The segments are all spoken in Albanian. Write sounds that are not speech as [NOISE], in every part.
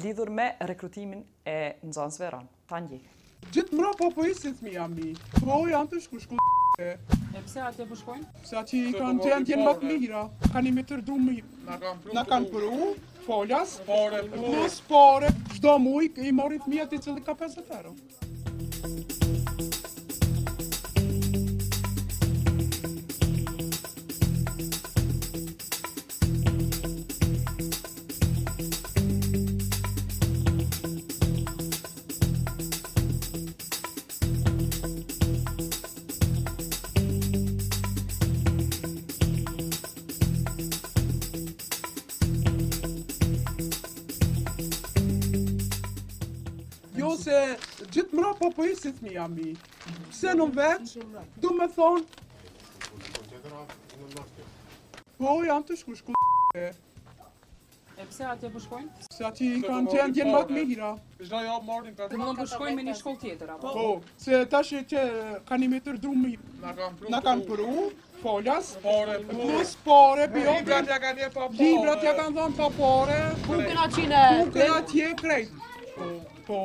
lidhur me rekrutimin e nxënësve veron. Ta një. Gjithë mëra po po isit mi jam mi. Po janë të shku shku të E pse atje po shkojnë? Pse atje i kanë të janë tjenë matë mira. Kanë i me tërdu mi. Na kanë pru. Foljas. Pore. Plus po. pore. Shdo muj i marit mi atje cilë ka 50 euro. Thank po po si mi jam mi. Pse në veç, du me thonë... Po, janë të shku shku e. E pse atje përshkojnë? Se ati kanë të janë më matë me hira. të më përshkojnë me një shkollë tjetër, apo? Po, se tashe që kanë i me tërë drumë Në kanë përru, folas, plus pore, biogën, librat ja kanë dhënë pa pore. Kukën atje në... Kukën atje krejtë. Po, po.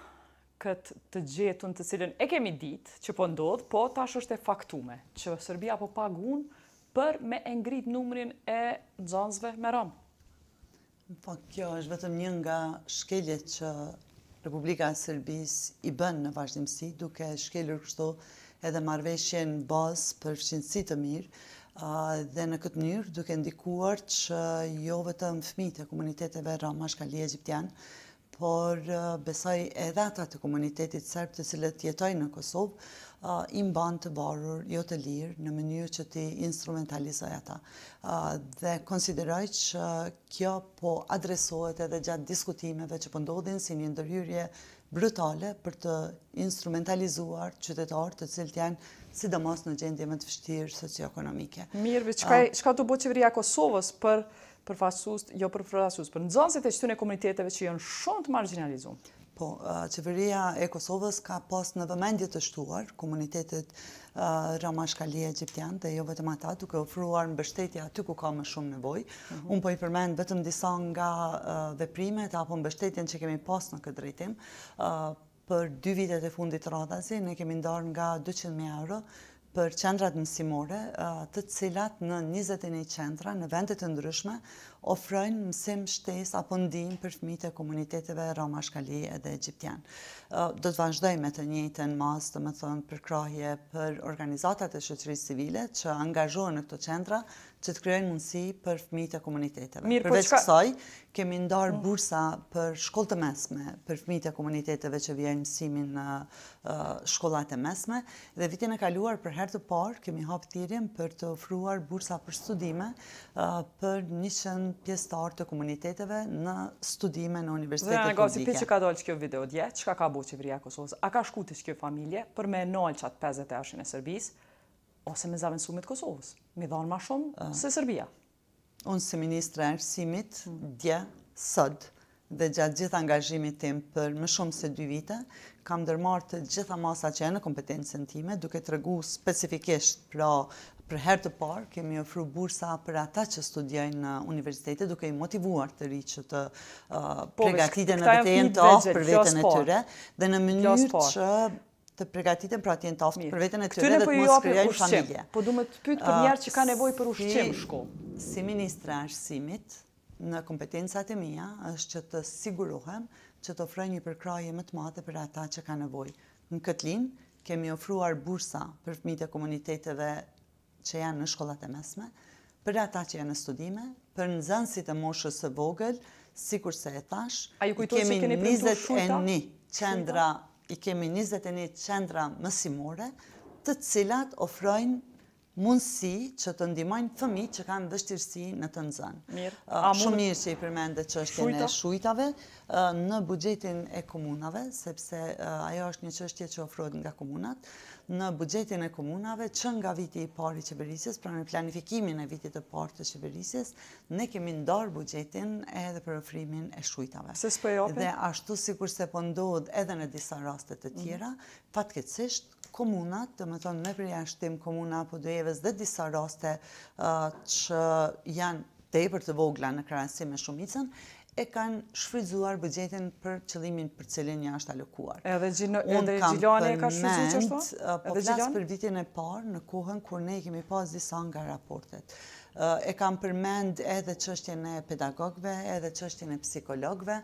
këtë të gjetun të cilën e kemi ditë që po ndodhë, po tash është e faktume që Serbia po pagun për me ngrit numrin e dzanzve me rëm. Po, kjo është vetëm një nga shkeljet që Republika e Serbis i bën në vazhdimësi, duke shkeljër kështu edhe marveshjen bazë për fëshinësi të mirë, dhe në këtë njërë duke ndikuar që jo vetëm fmi të komuniteteve rëma, shkali e gjiptian, por eh, besoj edhe ata të komunitetit sërbë të cilët jetoj në Kosovë, eh, im ban të barur, jo të lirë, në mënyrë që ti instrumentalizoj ata. Eh, dhe konsideroj që kjo po adresohet edhe gjatë diskutimeve që pëndodhin po si një ndërhyrje brutale për të instrumentalizuar qytetarë të cilët janë si dëmas në gjendje më të fështirë socioekonomike. Mirë, që ka të bëqivrija Kosovës për përfasus, jo përfasus, për nëzënësit e qëtune komuniteteve që jënë shumë të marginalizumë. Po, qeveria e Kosovës ka pas në vëmendje të shtuar komunitetet Rama e Egyptian dhe jo vetëm ata duke ofruar në bështetja aty ku ka më shumë nevoj. Mhm. Unë po i përmend vetëm disa nga veprimet apo në bështetjen që kemi pas në këtë drejtim. Për dy vitet e fundit radhazi, ne kemi ndarë nga 200.000 euro për qendrat mësimore të cilat në 21 qendra në vendet të ndryshme ofrojnë mësim shtes apo ndim për fmit e komuniteteve Roma Shkali edhe Egyptian. Do të vazhdoj me të njëjtë në mas të më thonë për për organizatat e shëtëri civile që angazhojnë në këto qendra që të kryojnë mundësi për fmit e komuniteteve. Mirë, po Përveç po kësaj, kemi ndarë mm. bursa për shkollë të mesme, për fmitë e komuniteteve që vjenë mësimin në shkollat e mesme, dhe vitin e kaluar për herë të parë kemi hapë tirim për të ofruar bursa për studime për një qënë të komuniteteve në studime në Universitetet Fundike. Dhe në gosi, për që ka dollë që kjo video dje, që ka ka bo që vrija Kosovës, a ka shku të që kjo familje për me nolë qatë 50 e ashtë e Sërbis, ose me zavënsumit Kosovës, mi dhanë ma shumë se Sërbia? Unë si Ministre Arsimit, dje, sot, dhe gjatë gjithë angazhimit tim për më shumë se dy vite, kam dërmarë të gjitha masa që e në kompetencën time, duke të regu specifikisht pra për herë të parë, kemi ofru bursa për ata që studiajnë në universitetet, duke i motivuar të rritë që të pregatitën e vetejnë të ofë për vetën e tyre, dhe në mënyrë që të pregatitën pra tjenë taftë për vetën e tyre dhe po të mos kërja një familje. Po du me të pytë për ah, njerë që ka nevoj për ushqim shko. Si ministra arsimit, në kompetencat e mija, është që të siguruhem që të ofrej një përkraje më të madhe për ata që ka nevoj. Në këtë linë, kemi ofruar bursa për e komuniteteve që janë në shkollat e mesme, për ata që janë në studime, për në zënsit e moshës së vogël, si kurse e tash, kemi 21 qendra i kemi 21 qendra mësimore të cilat ofrojnë mundësi që të ndimojnë fëmi që kanë dështirësi në të nëzënë. Shumë mirë që i përmende qështje në shujtave në bugjetin e komunave, sepse ajo është një qështje që ofrojnë nga komunat, në bugjetin e komunave që nga viti i parë i qeverisës, pra në planifikimin e vitit e parë të qeverisës, ne kemi ndarë bugjetin edhe për ofrimin e shujtave. Se s'po opin? Dhe ashtu si kurse po ndodhë edhe në disa rastet të tjera, mhm. fatkecisht, komunat, të më tonë me përjashtim komuna apo dojeves dhe disa raste uh, që janë të e për të vogla në krasim e shumicën, e kanë shfridzuar bëgjetin për qëlimin për cilin një ashtë alokuar. Edhe Gjilani e ka shfrydzu që është uh, po? Po për vitin e parë në kohën kur ne kemi pas disa nga raportet. Uh, e kam përmend edhe qështjen e pedagogve, edhe qështjen e psikologve,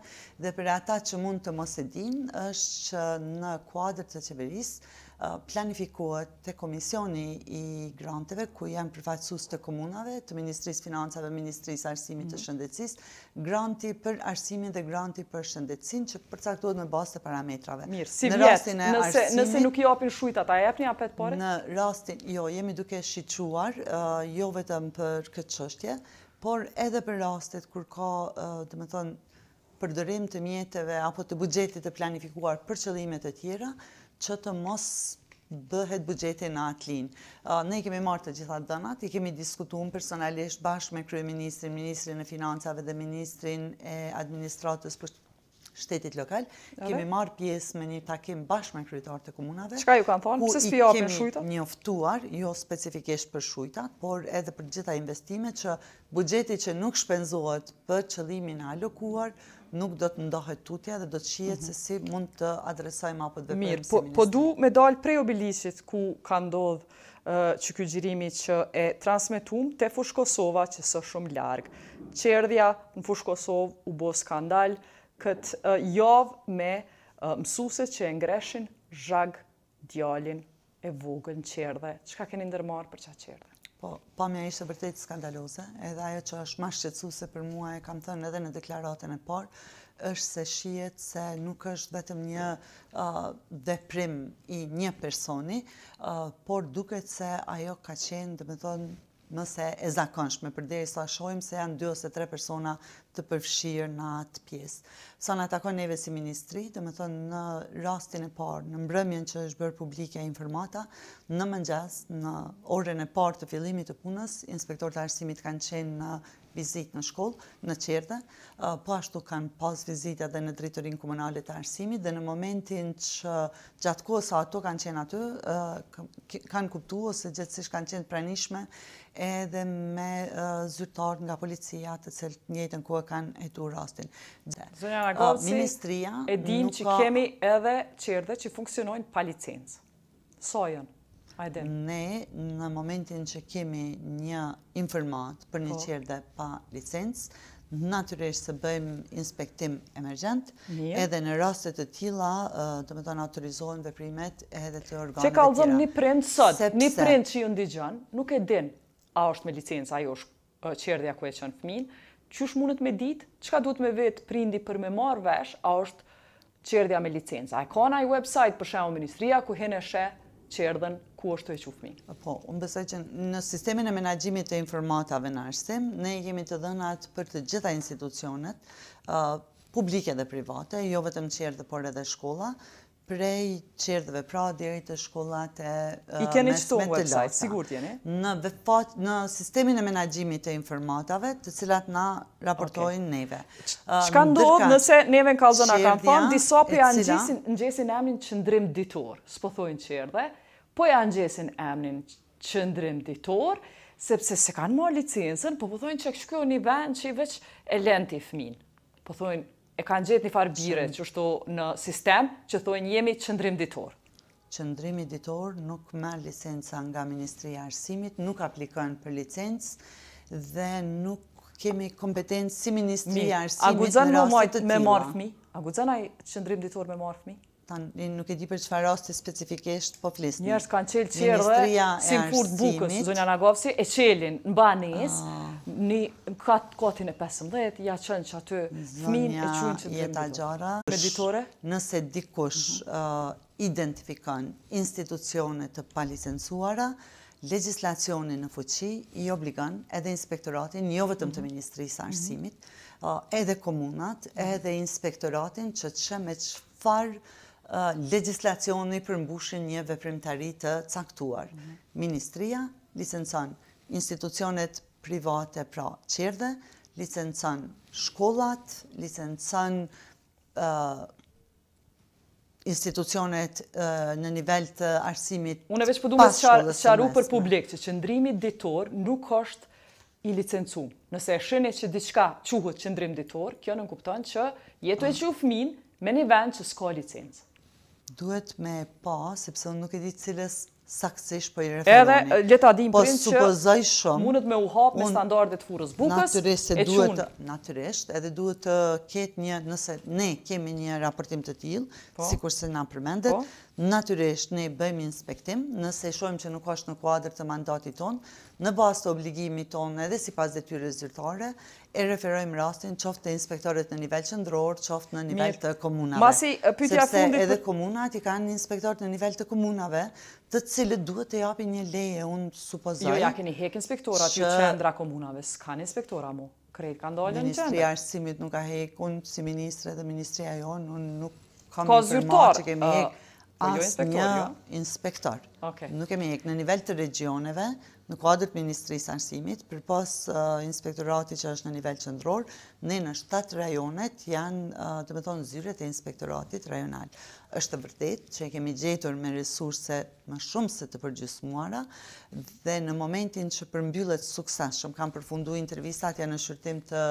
dhe për ata që mund të mos e është që në kuadrë të qeverisë, Uh, planifikohet të komisioni i granteve, ku janë përfaqësus të komunave, të Ministrisë Financave, Ministrisë Arsimit të mhm. Shëndecis, granti për arsimin dhe granti për shëndecin, që përcaktohet në basë të parametrave. Mirë, si vjetë, nëse nuk i apin shujta, ta e një apet pare? Në rastin, jo, jemi duke shqyquar, uh, jo vetëm për këtë qështje, por edhe për rastet kur ka, uh, dhe me thonë, përdërim të mjetëve apo të bugjetit të planifikuar për qëllimet e tjera, që të mos bëhet bugjetin në atlin. Ne i kemi martë të gjitha dënat, i kemi diskutuar personalisht bashkë me Krye Ministrin, Ministrin e Financave dhe Ministrin e Administratës për shtetit lokal, kemi marrë pjesë me një takim bashkë me kryetarë të komunave. Qëka ju kanë thonë? Përse s'pijo për shujtat? Kemi njoftuar, jo specifikisht për shujtat, por edhe për gjitha investimet që bugjeti që nuk shpenzohet për qëllimin alokuar, nuk do të ndohet tutja dhe do të shijet mhm. se si mund të adresaj ma për dhe përëmë si Mirë, po-, po du me dalë prej obilisit ku ka ndodhë që kjo gjirimi që e transmitum të fush Kosova që së shumë largë. Qerdhja në fush Kosovë u bo skandal këtë javë me mësuse që e ngreshin zhag djalin e vogën qerdhe. Qka keni ndërmarë për qa qerdhe? Po, pamja ishte vërtet skandaloze, edhe ajo që është ma shqetsuse për mua e kam thënë edhe në deklaratën e parë, është se shiet se nuk është vetëm një deprim i një personi, por duket se ajo ka qenë, dhe me thonë, mëse e zakonshme, përderi sa shojmë se janë dy ose tre persona të përfshirë në atë pjesë. Sa në atakon neve si ministri, të më thonë në rastin e parë, në mbrëmjen që është bërë publike e informata, në mëngjes, në orën e parë të fillimit të punës, inspektor të arsimit kanë qenë në vizit në shkollë, në qerdë, uh, po ashtu kanë pas vizit edhe në dritërin kumunalit të arsimit, dhe në momentin që gjatë kohë sa ato kanë qenë aty, uh, kanë kuptu ose gjithësish kanë qenë pranishme, edhe me uh, zyrtarë nga policia të cilët njëtën kohë kanë e tu rastin. Zënja Nagovci, e dim që kemi edhe qerdhe që funksionojnë pa licencë. Sojën? Ne, në momentin që kemi një informat për një po. qërë dhe pa licencë, naturisht se bëjmë inspektim emergent, edhe në rastet të tila, të me tonë autorizohen dhe primet edhe të organet të tira. Që ka lëzëm një prind sot, një prind që ju ndigjon, nuk e din a është me licencë, a jo është qërdhja ku e qënë fëmin, që është mundet me ditë, që ka duhet me vetë prindi për me marrë vesh, a është qërdhja me licencë. A e ka në i website për shemë ministria, ku hene shë që erdhen ku është të e qufmi. Po, unë besoj që në sistemin e menagjimit të informatave në arsim, ne jemi të dhenat për të gjitha institucionet, uh, publike dhe private, jo vetëm që erdhe, por edhe shkolla, prej qirdhëve, pra diri të shkollat e... mesme të qëtu në website, Në, në sistemin e menagjimit të informatave, të cilat na raportojnë neve. Shka um, ndodhë nëse neve në kalzën a kanë thonë, disa për po janë gjesin, në gjesin emnin qëndrim ditur, s'po thojnë qirdhe, po janë gjesin emnin qëndrim ditur, sepse se kanë marë licensën, po po thojnë që kështë një vend që i veç e lenti fminë. Po thojnë, e kanë gjetë një farë bire që shtu në sistem që thuaj jemi qëndrim ditor. Qëndrimi ditor nuk merë licenca nga Ministri Arsimit, nuk aplikën për licencë dhe nuk kemi kompetencë si Ministri Arsimit në rastit të tjua. A guzën me marë fmi? A guzën a qëndrim ditor me marë fmi? Tanë, nuk e di për që fa specifikisht po flisni. Njërës kanë qelë qelë dhe si furt bukës, zonja Nagovsi, e qelin në banisë, ah një katë katin e 15, ja qënë që aty fmin e qënë që të dhe Nëse dikush mhm. uh, identifikan institucionet të palicensuara, legislacioni në fuqi i obligan edhe inspektoratin, jo vëtëm të mhm. Ministrisë mhm. Arsimit, uh, edhe komunat, edhe inspektoratin që që me qëfar uh, legislacioni përmbushin një veprimtari të caktuar. Ministria licencon institucionet private, pra qerdhe, licencën shkollat, licencën institucionet në nivel të arsimit pas shkollës të mesme. Unë e veç përdu me sharu për publik që qëndrimi ditor nuk është i licencum. Nëse e shëni që diçka quhët qëndrim ditor, kjo nënkupton që jetu e mm. që ufmin me një vend që s'ka licencë. Duhet me pa, sepse unë nuk e di cilës saksish për i referoni. Edhe, leta di në po prind që mundet me u hap me standardet furës bukës, e qunë. Naturisht, edhe duhet të ketë një, nëse ne kemi një raportim të tilë, po. si kurse nga përmendet, po. naturisht ne bëjmë inspektim, nëse shojmë që nuk është në kuadrë të mandatit tonë, në bastë obligimi tonë edhe si pas dhe ty e referojmë rastin qoftë të inspektorit në nivel qëndror, qoftë në nivel të komunave. Masi pytja fundit... Sepse edhe komunat i kanë inspektorit në nivel të komunave, të cilët duhet të japi një leje, unë supozojnë... Jo, ja keni hek inspektorat që qëndra komunave, s'kanë inspektora mu, krejt kanë ndojnë në qëndra. Ministri arsimit nuk ka hek, unë si ministre dhe ministri a jo, unë nuk kam informat që kemi hek. Ah, po jo asë një jo. inspektor, nuk kemi hek në nivel të regioneve, në kuadrët Ministrisë Arsimit, për pas inspektorati që është në nivel qëndror, ne në 7 rajonet janë, të me thonë, zyret e inspektoratit rajonal. është të vërtet që kemi gjetur me resurse më shumë se të përgjusmuara dhe në momentin që përmbyllet sukses, që kam përfundu intervistatja në shërtim të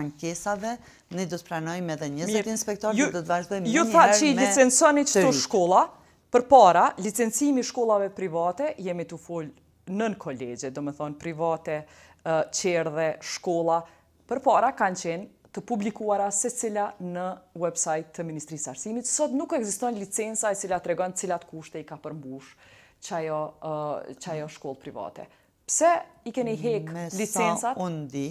ankesave, ne do të pranojmë edhe 20 inspektorat dhe do të vazhdojmë një herë me të rritë. Ju tha që i licensoni shkolla, për para, shkollave private, jemi të nën kolegje, do më thonë private, qerdhe, shkolla, për para kanë qenë të publikuara se cila në website të Ministrisë Arsimit. Sot nuk eksiston licenca e cila të regon cilat kushte i ka përmbush qajo, qajo shkollë private. Pse i keni hek licensat? Me sa unë di,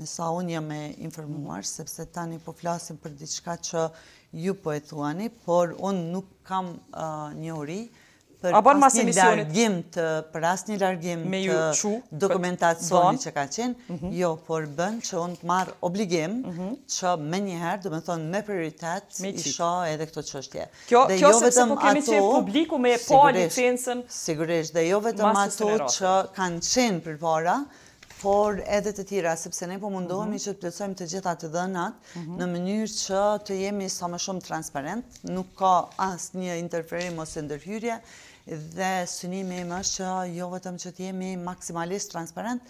me sa unë jam e informuar, sepse tani po flasim për diçka që ju po e thuani, por unë nuk kam uh, një uri, a ban mas emisionit. Për asë një largim të, për asë një largim të dokumentacioni që ka qenë, mhm. jo, por bën që unë të marë obligim mhm. që me njëherë, dhe me thonë, me prioritet i sha edhe këto qështje. Kjo jo sepse po kemi qenë publiku me po licensën sigurisht, dhe jo vetëm ato që kanë qenë për para, por edhe të tira, sepse ne po mundohemi mhm. që të plëcojmë të gjitha të dënat në mënyrë që të jemi sa më shumë transparent, nuk ka asë një interferim ose ndërhyrje, dhe synimi im është që jo vetëm që të jemi maksimalisht transparent,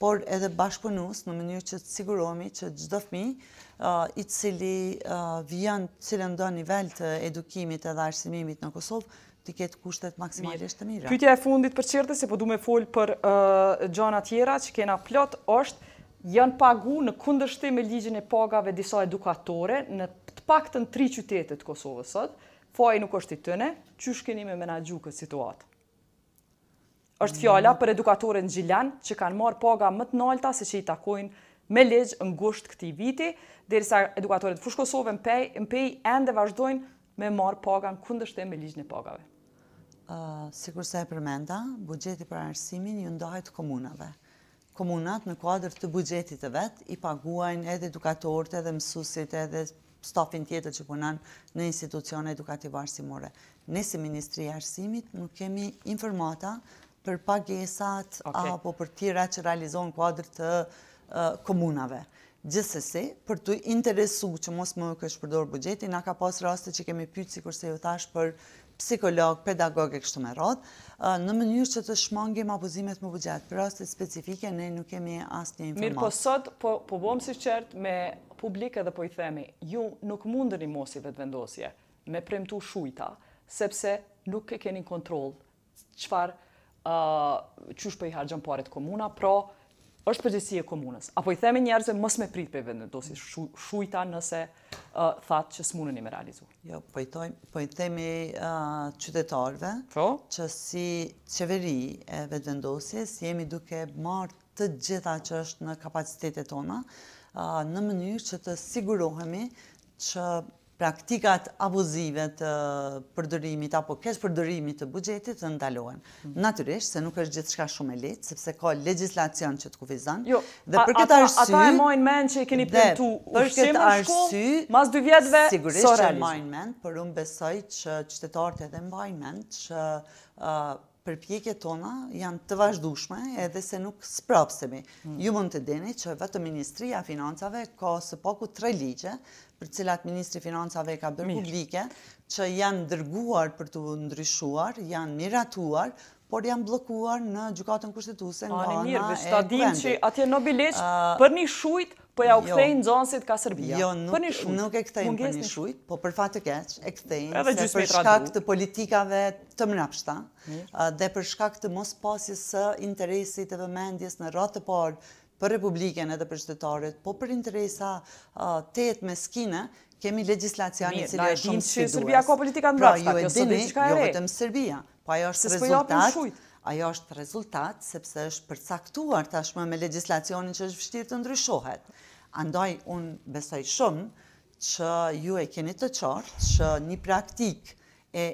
por edhe bashkëpunues në mënyrë që të sigurohemi që çdo fëmijë uh, i cili uh, vjen në cilën do nivel të edukimit edhe arsimimit në Kosovë të ketë kushtet maksimalisht të mira. Pyetja e fundit për çertë se po me fol për uh, gjona tjera që kena plot është janë pagu në kundërshtim me ligjin e pagave disa edukatore në të paktën 3 qytete të Kosovës sot fuaj nuk është i tëne, që shkeni me menagju këtë situatë? është fjalla për edukatorin Gjilan që kanë marë paga më të nalta se që i takojnë me legjë në gusht këti viti, derisa edukatorit fushkosove në pej e ndë vazhdojnë me marë paga në kundështë e me legjë në pagave. Sikur se e përmenda, bugjeti për arësimin ju ndajtë komunave. Komunat në kuadrë të bugjetit të vetë i paguajnë edhe edukatorit, edhe mësusit, edhe stafin tjetër që punan në institucione edukative arsimore. Ne si Ministri Arsimit nuk kemi informata për pagesat apo për tjera që realizohen kuadrë të komunave. Gjësësi, për të interesu që mos më kështë përdorë bugjeti, na ka pas raste që kemi pytë si se ju thash për psikolog, pedagog e kështë me rodë, në mënyrë që të shmangim abuzimet më bugjet. Për rastit specifike, ne nuk kemi asë një informat. Mirë, po sot, po, po bom si qertë me publika dhe po i themi, ju nuk mundër një mos i vetë vendosje me premtu shujta, sepse nuk e keni kontrol qëfar qysh për po i hargjën paret komuna, pra është përgjësie komunës. Apo i themi njerëzve mësë me prit për vetëvendosje vendosje shujta nëse thatë që s'munën i me realizu. Jo, po i po themi qytetarve, po? që si qeveri e vetëvendosjes, jemi duke marë të gjitha që është në kapacitetet tona, në mënyrë që të sigurohemi që praktikat abuzive të përdërimit apo kesh përdërimit të bugjetit të ndalohen. Mhm. Natyrisht, se nuk është gjithë shka shumë e litë, sepse ka legislacion që të kufizan. Jo, dhe për këtë arsy... Ata e mojnë menë që i keni printu ushqim në arsy, mas dy vjetëve, së realizu. Sigurisht që mojnë menë, për unë besoj që qytetarët edhe mbajnë menë që përpjekje tona janë të vazhdushme edhe se nuk sprapsemi. Mm. Ju mund të deni që vetë Ministria Financave ka së tre ligje për cilat Ministri Financave ka bërë publike, që janë dërguar për të ndryshuar, janë miratuar, por janë blokuar në gjukatën kushtetuse nga ana e kuendit. Ani mirë, vështë ta dim që atje nobilisht për një shujt, po ja u jo. këthejnë zonësit ka Serbia. Jo, nuk e këthejnë për një shujt, po për fatë të keq, e këthejnë se për shkak të politikave të mrapshta, dhe për shkak të mos pasjës së interesit e vëmendjes në ratë të parë për Republiken edhe për qytetarët, po për interesa të jetë me skine, kemi legislacioni që është shumë sfidues. Në e Serbia ka politika në rafta, kjo së dhe që ka e jo re. Jo vetëm Serbia, po ajo është rezultat, ajo është rezultat, sepse është përcaktuar tashme me legislacioni që është vështirë të ndryshohet. Andaj, unë besoj shumë që ju e keni të qartë që një praktik e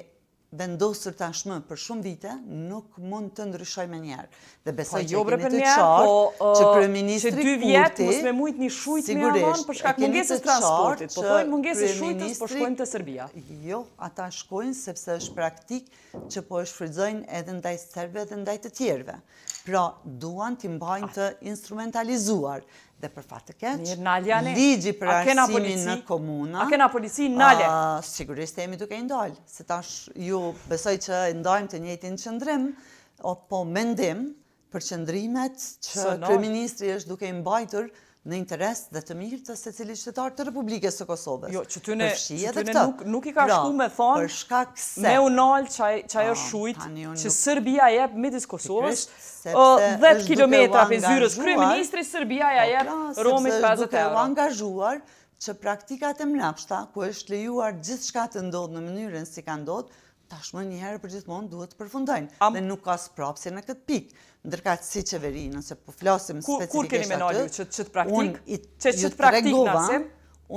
vendosur tashmë për shumë vite, nuk mund të ndryshoj me njerë. Dhe besoj po, që jo e kemi të qartë po, që Kryeministri uh, Kurti... Që dy vjetë mësme mujtë një shujtë me avon për shkak mungesës transportit, po thojnë mungesës shujtës për po shkojnë të Serbia. Jo, ata shkojnë sepse është praktik që po është frizojnë edhe ndaj Serbe edhe ndaj të tjerve pra duan të mbajnë të instrumentalizuar. Dhe për fatë të keqë, ligji për arsimin në komuna... A kena polici në nalë? Sigurisht e jemi duke i ndalë, se tash ju besoj që i ndajmë të njëti në qëndrim, o po mendim për qëndrimet që kërë ministri është duke i mbajtur në interes dhe të mirë të se cili qëtëtarë të Republikës të Kosovës. Jo, që të ne nuk i ka pra, shku me thonë me unalë që ajo ah, shujt që Sërbia jep midis Kosovës 10 km për zyrës kërë ministri, Sërbia ja po, jepë pra, romit 50 euro. Se përdo të angazhuar që praktikat e mnafshta, ku është lejuar gjithë shka të ndodhë në mënyrën si ka ndodhë, tashmë një herë për gjithmonë duhet të përfundojnë dhe nuk ka sprapsje në këtë pikë. Ndërka si qeveri, nëse po flasim specifikisht atë, unë i që të tregova,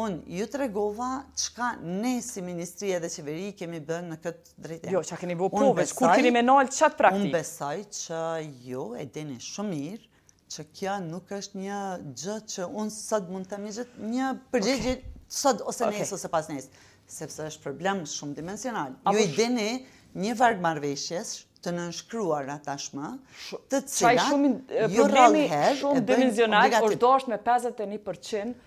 unë ju të regova qka ne si e dhe Qeveri kemi bënë në këtë drejtë. Jo, qa keni bërë poveç, kur keni menal qa praktik? praktikë? Unë besaj që jo e dini shumë mirë, që kja nuk është një gjë që unë sëtë mund të një përgjegjit sëtë ose nesë ose pas nesë sepse është problem shumë dimensional. Ju i dini një varg marveshjes të nënshkruar atë të cilat ju rallëher e bëjnë obligativë. Shumë dimensional, ordo është me 51%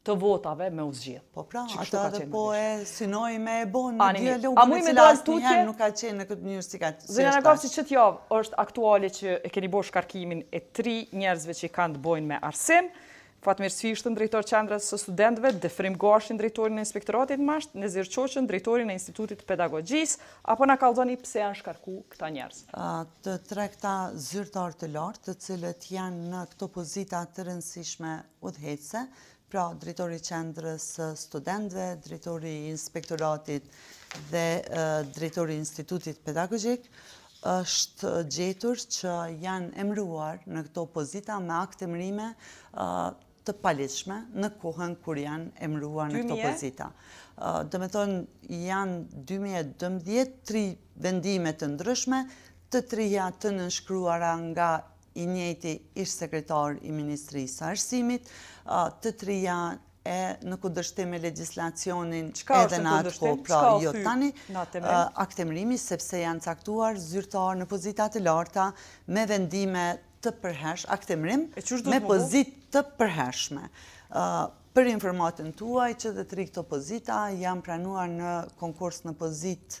të votave me u zgjidh. Po pra, ata dhe po e sinoj me e bon në dialogu në cilë asë njëherë nuk ka qenë në këtë njërës si ka si është ashtë. Zërë në qëtë javë është aktuale që e keni bo shkarkimin e tri njerëzve që i kanë të bojnë me arsim, Fatmir Sfishtën, drejtor qendrës së studentëve, Defrim Gashin, drejtorin e inspektoratit mashtë, Nezir Qoqën, drejtorin e institutit pedagogjis, apo në kaldoni pse janë shkarku këta njerës? Të tre këta zyrtar të lartë, të cilët janë në këto pozita të rëndësishme udhetse, pra drejtori qendrës së studentëve, drejtori inspektoratit dhe drejtori institutit pedagogjik, është gjetur që janë emruar në këto pozita me aktemrime të palishme në kohën kur janë emruar në këto pozita. Dë me thonë, janë 2012 tri vendimet të ndryshme, të trija të nënshkruara nga i njëti ishtë sekretar i Ministri Sarsimit, të trija e në këndërshtim e legislacionin edhe në atë ko, pra jo tani, aktemrimi, sepse janë caktuar zyrtar në pozitate larta me vendime të të përhesh, a këtë mërim, me pozit të përheshme. Për informatën tuaj, që dhe të rikë të pozita, jam pranuar në konkurs në pozit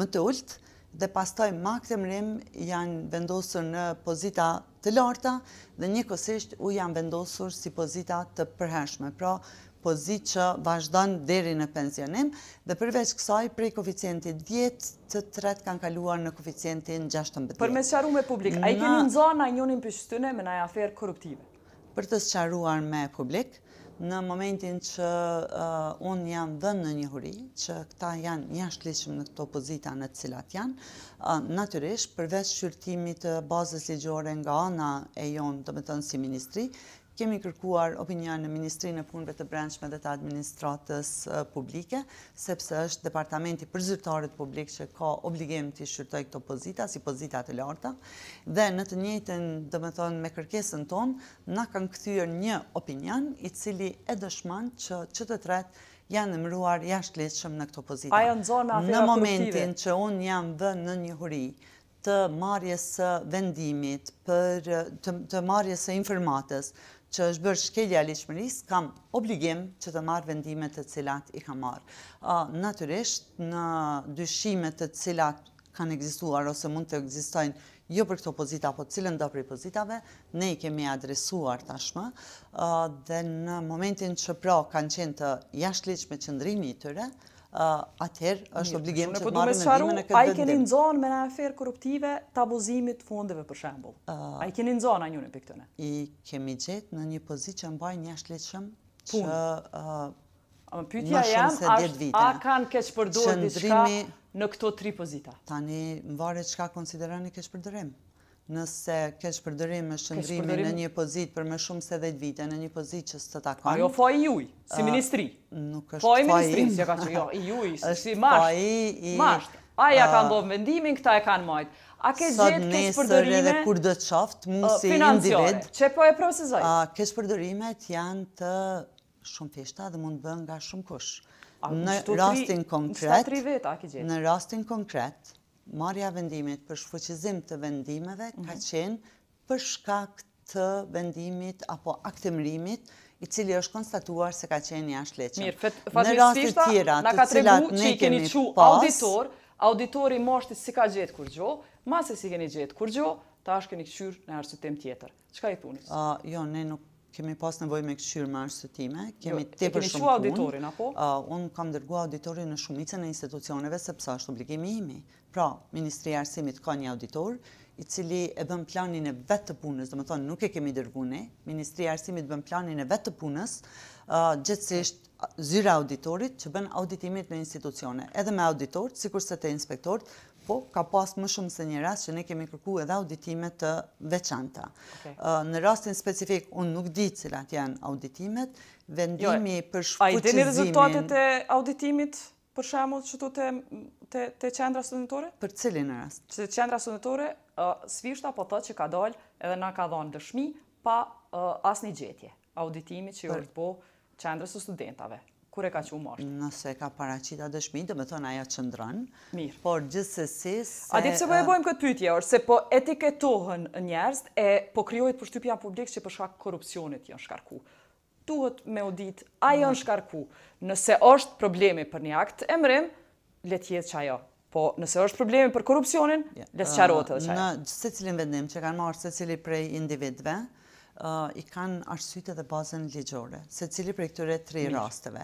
më të ullëtë, dhe pastoj ma këtë mërim janë vendosur në pozita të larta dhe një kësisht u janë vendosur si pozita të përheshme. Pra, pozit që vazhdan deri në pensionim dhe përveç kësaj prej koficienti 10 të tret kanë kaluar në koficienti 16. Për me sharu me publik, a i keni në zonë a njënin për me në afer korruptive? Për të sharuar me publik, Në momentin që uh, unë janë dhe në një huri, që këta janë një ashtlishmë në këto pozita në të cilat janë, uh, naturisht, përveç shqyrtimit bazës ligjore nga ana e jonë të më tënë si ministri, kemi kërkuar opinion në Ministrinë e Punëve të Brendshme dhe të Administratës Publike, sepse është Departamenti Përzyrtarit Publik që ka obligim të shqyrtoj këto pozita, si pozita të larta, dhe në të njëjtën, dhe me thonë, me kërkesën tonë, na kanë këthyër një opinion i cili e dëshman që që të tretë janë nëmruar jashtë leqëm në këto pozita. Ajo në zonë me afera Në momentin që unë jam dhe në një huri, të marjes vendimit, të marjes informatës, që është bërë shkelja leqëmëris, kam obligim që të marrë vendimet të cilat i kam marrë. Natyresht, në dyshimet të cilat kanë egzistuar ose mund të egzistojnë jo për këto pozita, po cilën do për i pozitave, ne i kemi adresuar tashmë, dhe në momentin që pra kanë qenë të jashtë leqë me qëndrimi i tëre, atëherë është obligim që po të marrë në vimën e këtë dëndim. A i keni në zonë me në aferë korruptive të abuzimit fondeve, për shembol? A i keni në zonë a njënë për këtëne? I kemi gjetë në një pozit që mbaj një ashtë leqëm që më shumë se 10 vite. A kanë keqë përdojë diska në këto tri pozita? Tani, më vare që ka konsideroni keqë përdërim? nëse kesh përdërim me shëndrimi në një pozit për me shumë se 10 vite, në një pozit që së të takon. Ajo, fa i juj, si ministri. Nuk është fa i ministri, si ka që jo, i juj, [LAUGHS] si mashtë. Fa i i... Mashtë. Aja ka ndovë vendimin, këta e ka në majtë. A ke gjithë kesh përdërime... Sot nesër edhe kur dhe të qoftë, mu si uh, individ... Që po e prosezoj? Kesh përdërimet janë të shumë fishta dhe mund bën nga shumë kush. Në rastin konkret, marja vendimit për shfoqizim të vendimeve ka mhm. qenë për shkak të vendimit apo aktimrimit i cili është konstatuar se ka qenë një ashtë leqëm. Mirë, fatmirësishta, në tjera, ka të regu që i keni që auditor, auditori moshtit si ka gjetë kur gjo, mase si keni gjetë kur gjo, ta është keni këshyrë në arsytem tjetër. Qëka i thunis? Uh, jo, ne nuk kemi pas nevoj me këshyrë më është të time, kemi jo, të përshumë shumë punë. kemi që auditorin, apo? Unë kam dërgu auditorin në shumicën e institucioneve, sepse është obligimi imi. Pra, Ministri Arsimit ka një auditor, i cili e bën planin e vetë të punës, dhe më thonë, nuk e kemi ne, Ministri Arsimit bën planin e vetë të punës, gjithësisht zyra auditorit që bën auditimit në institucione, edhe me auditorit, sikur se të inspektorit, Po, ka pas më shumë se një rast që ne kemi kërku edhe auditimet të veçanta. Në rastin specifik, unë nuk di cilat janë auditimet, vendimi jo, për shfuqizimin... A i dini rezultatet e auditimit për shemull që tu të qendra studentore? Për cilin në rast? Që të qendra studentore, svishta po të që ka dollë edhe na ka dhonë dëshmi, pa asni gjetje auditimi që jo është po qendrës të studentave kur e ka qenë Nëse ka paracita dëshmi, do të thonë ajo çndron. Mirë. Por gjithsesi se A di pse po e bëjmë këtë pyetje, or se po etiketohën njerëz e po krijohet përshtypja publik se për shkak korupcionit janë shkarku. Duhet me audit, a mm. janë shkarku? Nëse është problemi për një akt emrim, le të jetë çajo. Po nëse është problemi për korrupsionin, yeah. le të sqarohet edhe çajo. Në secilin vendim që kanë marrë secili prej individëve, Uh, i kanë arsytet dhe bazën ligjore, se cili për e këture tri rasteve.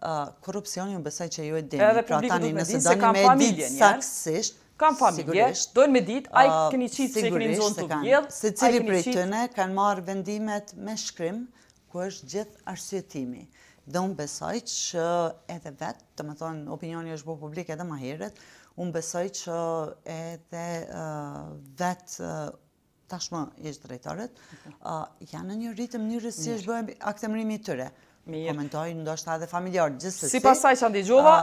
Uh, Korupcioni, në besaj që ju e dini, pra tani nëse dani me ditë saksisht, Kam familje, dojnë me ditë, a i uh, këni qitë se këni në zonë të se cili për e tëne kanë marë vendimet me shkrim, ku është gjithë arsjetimi. Dhe unë besoj që edhe vetë, të më thonë, opinioni është bërë publik edhe më herët, unë besoj që edhe vetë tashmo ishtë drejtarët, janë në një rritëm një rrisë që është bëjë aktemërimi të tëre. Komentoj, në do shtë adhe familjarë, gjithë si. Si pasaj që ndi gjova,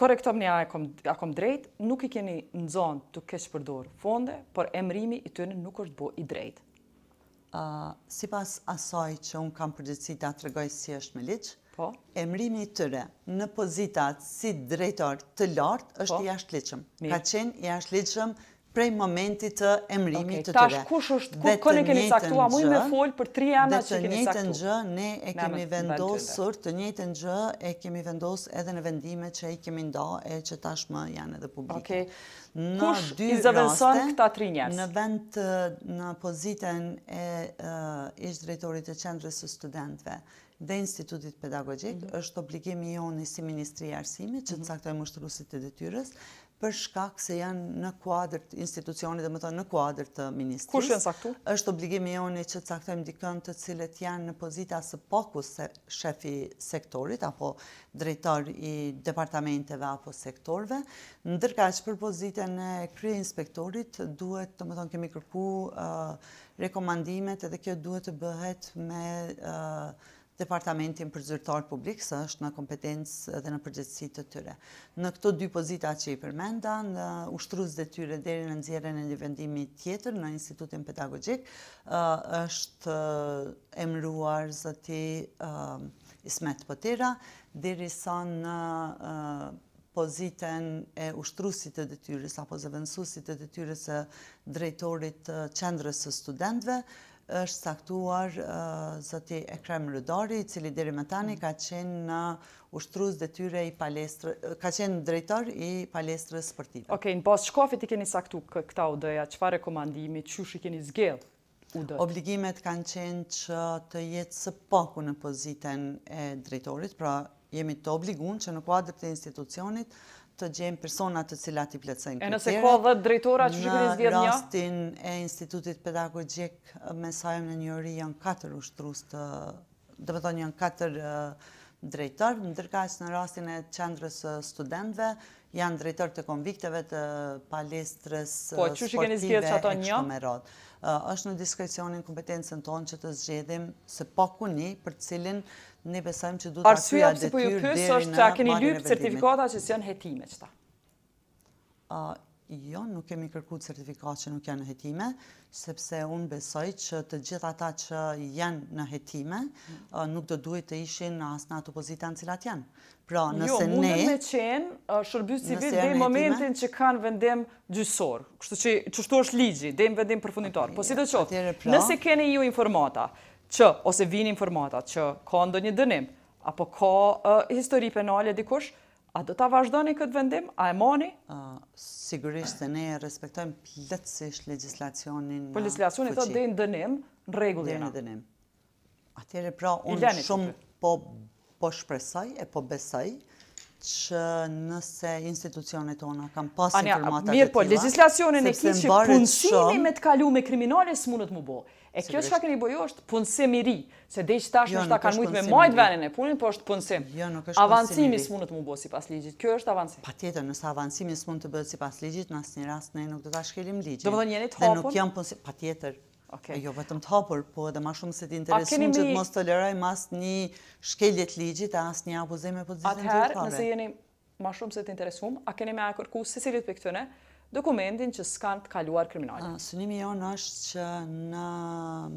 korektom një akom drejtë, nuk i keni në zonë të keshë përdorë fonde, por emrimi i tëre nuk është bo i drejtë. Si pas asaj që unë kam përgjithësi të atërgoj si është me liqë, po. emrimi i tëre në pozitat si drejtar të lartë është po. i liqëm. Ka qenë i liqëm prej momentit të emrimit të tëre. Tash, kush është, ku kënë keni saktua? Mu i me folë për tri emra që keni saktua. Dhe të njëtë në gjë, ne e kemi vendosur, të njëtë në gjë, e kemi vendos edhe në vendime që e kemi nda, e që tash më janë edhe publike. Kush i zëvenson këta tri njësë? Në vend të në pozitën e ishtë drejtorit e qendrës së studentve, dhe institutit pedagogik, mhm. është obligimi jo në si Ministri Arsimi, që të saktojë mhm. të e për shkak se janë në kuadrë të institucionit dhe më thonë në kuadrë të ministris. Kush janë saktu? Êshtë obligimi joni që caktojmë dikën të cilet janë në pozita së poku se shefi sektorit apo drejtar i departamenteve apo sektorve. Ndërka që për pozita në krye inspektorit duhet të më thonë kemi kërku uh, rekomandimet edhe kjo duhet të bëhet me... Uh, Departamentin për zyrtar publik, së është në kompetencë dhe në përgjithësit të tyre. Në këto dy pozita që i përmenda, në ushtruz dhe tyre deri në nëzjeren e një vendimi tjetër në Institutin Pedagogik, është emruar zëti Ismet Potera, deri sa në poziten e ushtrusit të detyres apo zëvënsusit të detyres e drejtorit qendrës së studentve, është saktuar zëti Ekrem Rudari, i cili dhere më tani ka qenë në ushtruz dhe tyre i palestrë, ka qenë drejtar i palestrës sportive. Okej, në posë shkofit i keni saktu këta udëja, dëja, që fa rekomandimi, që shë i keni zgjellë? Obligimet kanë qenë që të jetë së paku në pozitën e drejtorit, pra jemi të obligun që në kuadrë të institucionit të gjejmë personat të cilat i plëtsen kriterit. E nëse ka dhe drejtora që që kërës vjetë një? Në rastin e institutit pedagogik, me sajmë në njëri janë katër ushtrus të, dhe përton janë katër drejtor, në në rastin e qendrës studentve, janë drejtor të konvikteve të palestrës po, sportive e që që kërës ato një? është në diskrecionin kompetencën tonë që të zgjedhim se paku po një për cilin në besajmë që du të atyja detyrë dhe në marrën e vendimit. Arsua, pësë po ju pësë, është që a keni lypë certifikata që sënë jetime, qëta? Jo, nuk kemi kërku certifikat që nuk janë në hetime, sepse unë besoj që të gjithë ata që janë në hetime, mm. uh, nuk do duhet të ishin në asë në atë cilat janë. Pra, jo, nëse jo, ne... Jo, mundën me qenë uh, shërbjus civil dhe i momentin që kanë vendim gjysor, kështu që qështu është ligji, dhe i vendim përfunditar. po si të qoftë, pra- nëse keni ju informata, që, ose vini informata, që ka ndonjë një dënim, apo ka uh, histori penale dikush, A do ta vazhdoni këtë vendim? A e moni? Uh, sigurisht se ne respektojmë plotësisht legjislacionin. Po legjislacioni thotë deri në dënim, në rregull jena. Deri në dënim. Atëherë pra unë shumë po po shpresoj e po besoj që nëse institucionet tona kanë pas informata të tjera. Mirë, po legjislacionin e që punësimi me të kaluar me kriminale s'mund të më bëj. E kjo çka keni bojë është punësim i ri, se deri tash jo, nuk ta kanë mujt me majtë venin e punin, po është punësim. Avancimi jo, nuk është. Avancimi të mu bëj sipas ligjit. Kjo është avancim. Patjetër, nëse avancimi s'mund të bëhet sipas ligjit, në asnjë rast ne nuk do ta shkelim ligjin. Do të thonë jeni të hapur. Ne nuk jam punësim, patjetër. Okay. Jo vetëm të hapur, po edhe më shumë se të interesojmë mi... që të mos toleroj mas një shkelje të ligjit, asnjë abuzim me pozicionin tuaj. Atëherë, nëse jeni më shumë se të interesum, a keni më kërkuar secilit pikë dokumentin që s'kanë të kaluar kriminalit. Ah, synimi jonë është që në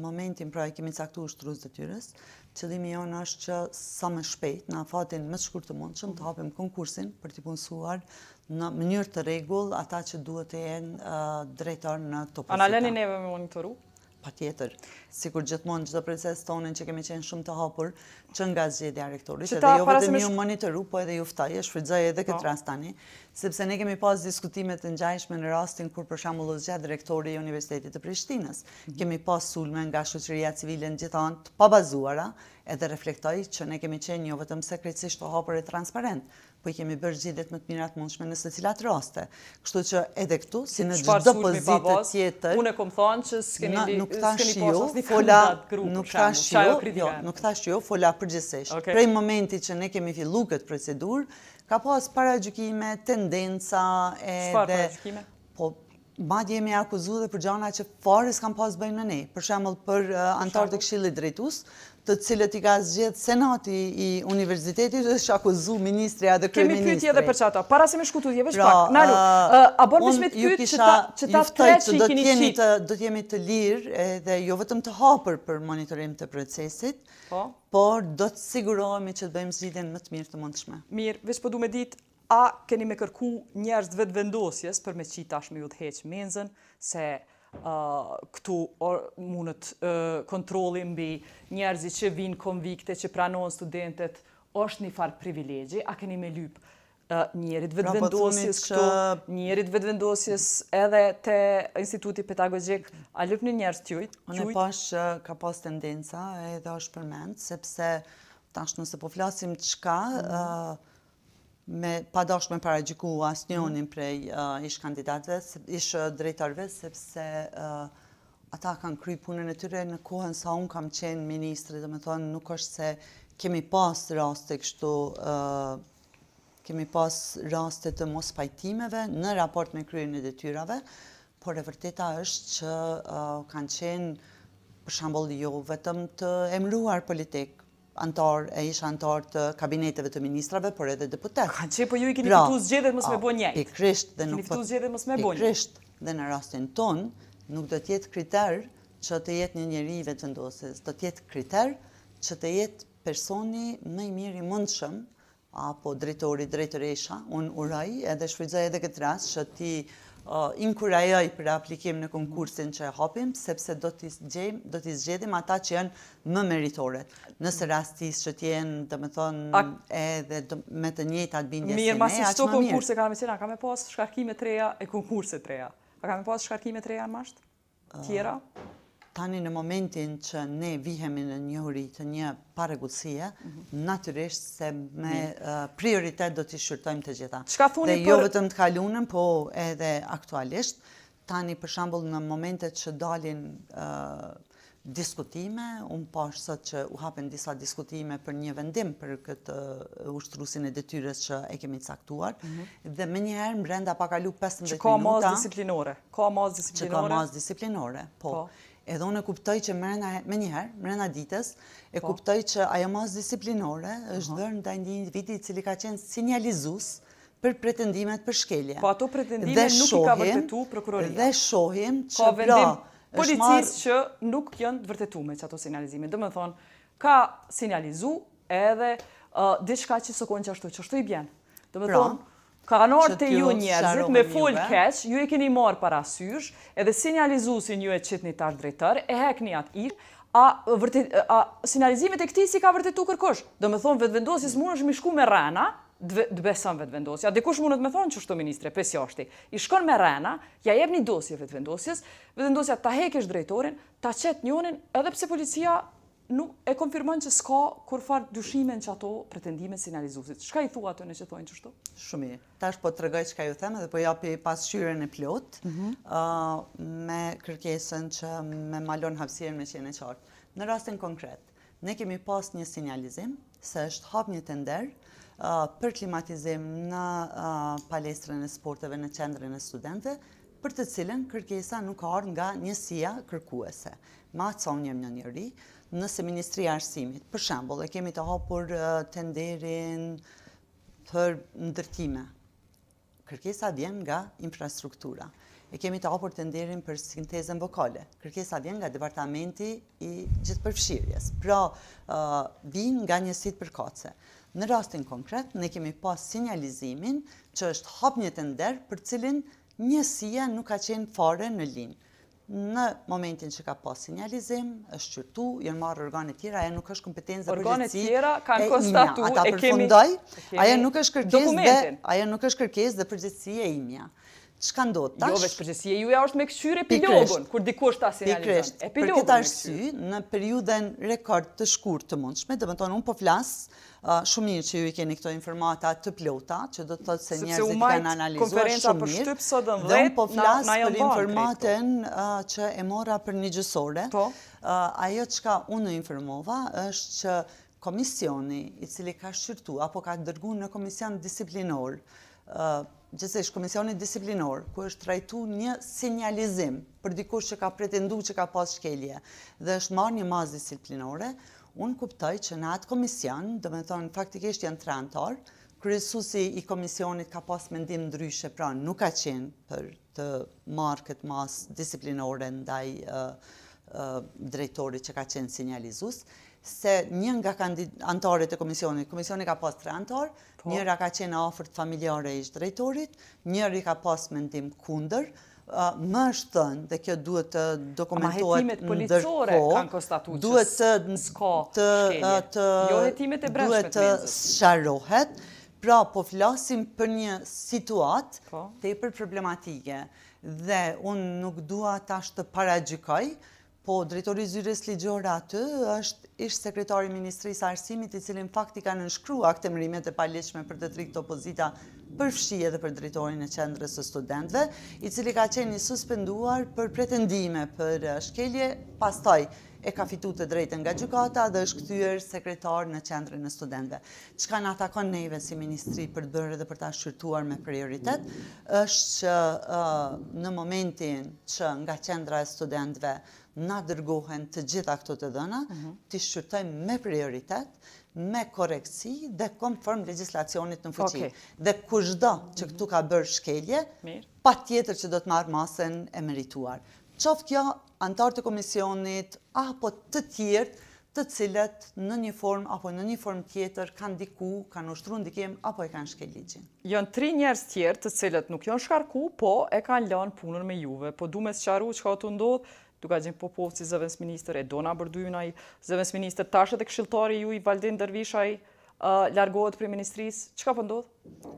momentin pra e kemi caktu ushtruz dhe tyres, qëllimi jonë është që sa më shpejt, në fatin më të shkurë të mund, që më të mhm. hapim konkursin për t'i punësuar në mënyrë të regull ata që duhet e jenë ah, drejtar në topositat. Analeni neve me monitoru? Pa tjetër, si kur gjithmonë gjithë proces tonën që kemi qenë shumë të hapur, që nga zgjedja rektorit, edhe jo vetëm ju monitoru, po edhe ju ftaj, e shfridzaj edhe po. këtë rast tani, sepse ne kemi pas diskutimet në gjajshme në rastin kur për shamu lëzgja direktori i Universitetit të Prishtinës. Mhm. Kemi pas sulme nga shqoqëria civile në gjithanë të pabazuara, edhe reflektoj që ne kemi qenë jo vetëm sekretësisht të hapur e transparent, po i kemi bërë gjithet më të mirat mundshme në së cilat raste. Kështu që edhe këtu, si në gjithdo pozitë tjetër... Unë e kom thonë që s'keni posas nuk ta shio, nuk ta shio, jo, fola përgjësesh. Prej momenti që ne kemi fillu këtë procedur, ka pas para gjukime, tendenca... Shfar para Po, ma djemi akuzu dhe për gjana që farës kam pas bëjnë në ne. Për shemëll për eh, antarë të këshillit drejtusë, të cilët i ka zgjedh senati i universitetit dhe shakuzu ministri dhe kërë ministri. Kemi pyti edhe për qato, para se me shkutu, dhjeve vesh pra, nalu, a borë me kytë që ta të të të të të të të të të të të tjemi të lirë jo të jo të të të për monitorim të procesit, të po. do të sigurohemi që të bëjmë të më të mirë të të Mirë, të të të të të të të të të të të të të të të të ju të heqë menzën këtu mundët kontroli mbi njerëzi që vinë konvikte, që pranohen studentet, është një farë privilegji, a keni me lypë njerit vëdvendosjes këtu, njerit vëdvendosjes edhe të instituti pedagogik, a lypë një njerës tjujt? Unë e pash ka pas tendenca edhe është përmend, sepse tash nëse po flasim qka, me pa dosh me paragjiku asë njonin prej uh, ish kandidatëve, ish uh, drejtarëve, sepse uh, ata kanë kry punën e tyre në kohën sa unë kam qenë ministri, dhe me thonë nuk është se kemi pas raste kështu, kemi pas raste të mos pajtimeve në raport me kryin e detyrave, por e vërteta është që kanë qenë, për shambull jo, vetëm të emruar politikë, antar e ishë antar të kabineteve të ministrave, por edhe deputetë. Ka që, po ju i keni pra, fitu zgjedhet mësë me bo po, njëjtë. Pikrisht dhe nuk këtu po- zgjedhet mësë me bo njëjtë. Pikrisht dhe në rastin ton, nuk do tjetë kriter që të jetë një njëri i vetë vendosis, do tjetë kriter që të jetë personi me i mirë i mundëshëm, apo drejtori, drejtëresha, unë uraj, edhe shfridzaj edhe këtë rast që ti inkurajoj për aplikim në konkursin që e hopim, sepse do t'i zgjedim ata që janë më meritoret. Nësë rastis që t'jenë, dhe me thonë, edhe me të njëtë atë bindjesin e, aqë më mirë. Mirë, masë shto konkurse, ka me sena, ka me pas shkarkime treja e konkurse treja. A ka me pas shkarkime treja në mashtë, tjera? Tani në momentin që ne vihemi në njëhuri të një paregullësia, mhm. natyrisht se me prioritet do t'i shqyrtojmë të gjitha. Qka për... Dhe jo vetëm kalunën, po edhe aktualisht. Tani për shambull në momentet që dalin diskutime, unë pashë po sot që u hapen disa diskutime për një vendim për këtë ushtrusin e detyres që e kemi caktuar, mhm. dhe me njëherë mbrenda pakalu 15 minuta... Që ka mazë disiplinore. Që ka mazë disiplinore, po. po edhe unë e kuptoj që mërëna, me njëherë, mërëna ditës, e po. kuptoj që ajo mas disiplinore është dërë në të një individi cili ka qenë sinjalizus për pretendimet për shkelje. Po ato pretendimet nuk i ka vërtetu prokuroria. Dhe shohim që pra është Policis që nuk janë të vërtetu me që ato sinjalizime. Dëmë thonë, ka sinjalizu edhe uh, dhe që së konë që ashtu, që ashtu i bjenë. Dëmë pra. thonë, Ka anor të ju njerëzit me full eh? cash, ju e keni marë parasysh, edhe sinjalizu si një e qitë një tash drejtër, e hek një atë ikë, a sinjalizimet e këti si ka vërtetu kërkosh? Do me thonë vetëvendosis mund është mishku me rena, dë besën vetëvendosja, dhe kush të me thonë që shto ministre, pës jashti, i shkon me rena, ja jebë një dosje vetëvendosjes, vetëvendosja ta hekesh drejtorin, ta qetë njonin, edhe pse policia nuk e konfirmojnë që s'ka kur farë dyshime në që ato pretendime sinalizusit. Shka i thua atë në që thojnë qështu? Shumë i. Ta është po të regoj që ka ju themë dhe po japi pas shyren e plot mhm. me kërkesën që me malon hapsirën me qene qartë. Në rastin konkret, ne kemi pas një sinalizim se është hap një tender për klimatizim në palestrën e sporteve në qendrën e studentëve për të cilën kërkesa nuk arë nga njësia kërkuese. Ma të një njëri, nëse Ministri Arsimit, për shambull, e kemi të hapur tenderin për ndërtime. Kërkesa vjen nga infrastruktura. E kemi të hapur tenderin për sintezën vokale. Kërkesa vjen nga departamenti i gjithë përfshirjes. Pra, vjen nga njësit për kace. Në rastin konkret, ne kemi pas sinjalizimin që është hap një tender për cilin njësia nuk ka qenë fare në linë në momentin që ka pas sinjalizim, është qërtu, jënë marrë organet tjera, aja nuk është kompetenzë dhe përgjëtësi e imja. Ata përfundoj, aja nuk është kërkes dhe aja nuk është kërkes dhe përgjëtësi e imja. Që ka ndodhë? Jo, veç përgjëtësi e juja është me këshyre epilogun, kur diku është ta sinjalizim. Epilogun me këshyre. Për këtë arsy, në periuden rekord të shkur të mundshme, dhe më unë po flasë, shumë mirë që ju i keni këto informata të plota, që do të thotë se njerëzit kanë analizuar shumë mirë. Dhe unë po flasë për informaten që e mora për një gjësore. Po. Ajo ka unë informova është që komisioni i cili ka shqyrtu apo ka dërgu në komision disiplinor, gjithesh komisioni disiplinor, ku është trajtu një sinjalizim për dikush që ka pretendu që ka pas shkelje dhe është marrë një mas disiplinore, unë kuptoj që në atë komision, dhe me thonë, faktikisht janë të rantorë, kryesusi i komisionit ka pas mendim ndryshe, pra nuk ka qenë për të marrë këtë mas disiplinore ndaj drejtori që ka qenë sinjalizus, se një nga antarët e komisionit, komisionit ka pas tre antarë, po. njëra ka qenë ofërt familjare e ishtë drejtorit, njëri ka pas mendim kunder, më është thënë, dhe kjo duhet të dokumentohet në dërko. hetimet policore duhet të s'ka shkelje. Jo e të Duhet të sharohet, pra po flasim për një situat po. të i për problematike, dhe unë nuk duha ta të paragjykoj, Po, drejtori zyres ligjore aty është ishtë sekretari Ministrisë Arsimit i cilin fakti ka nënshkru akte mërimet e paleqme për të trikë të opozita përfshije dhe për drejtori në qendrës të studentve, i cili ka qenë një suspenduar për pretendime për eh, shkelje, pastaj e ka fitu të drejtën nga gjukata dhe është këtyër sekretar në qendrën në studentve. Qka në atakon neve si Ministri për të bërë dhe për të ashtyrtuar me prioritet, është që eh, në momentin që nga qendra e studentve na dërgohen të gjitha këto të dëna, mhm. të shqyrtojmë me prioritet, me koreksi dhe konform legislacionit në fuqi. Dhe kushdo që mhm. këtu ka bërë shkelje, pa tjetër që do të marë masën e merituar. Qoftë kjo antartë të komisionit, apo të tjertë, të cilët në një formë apo në një formë tjetër kanë diku, kanë ushtru në dikim, apo e kanë shke ligjin. Jënë tri njerës tjertë të cilët nuk jënë shkarku, po e kanë lanë punën me juve, po du me së qaru që ka të ndodhë, duka gjenë popovë si zëvëns minister e dona bërdujunaj, zëvëns minister tashet e këshiltari ju i Valdin Dervishaj, largohet për ministrisë. që ka pëndodhë? Po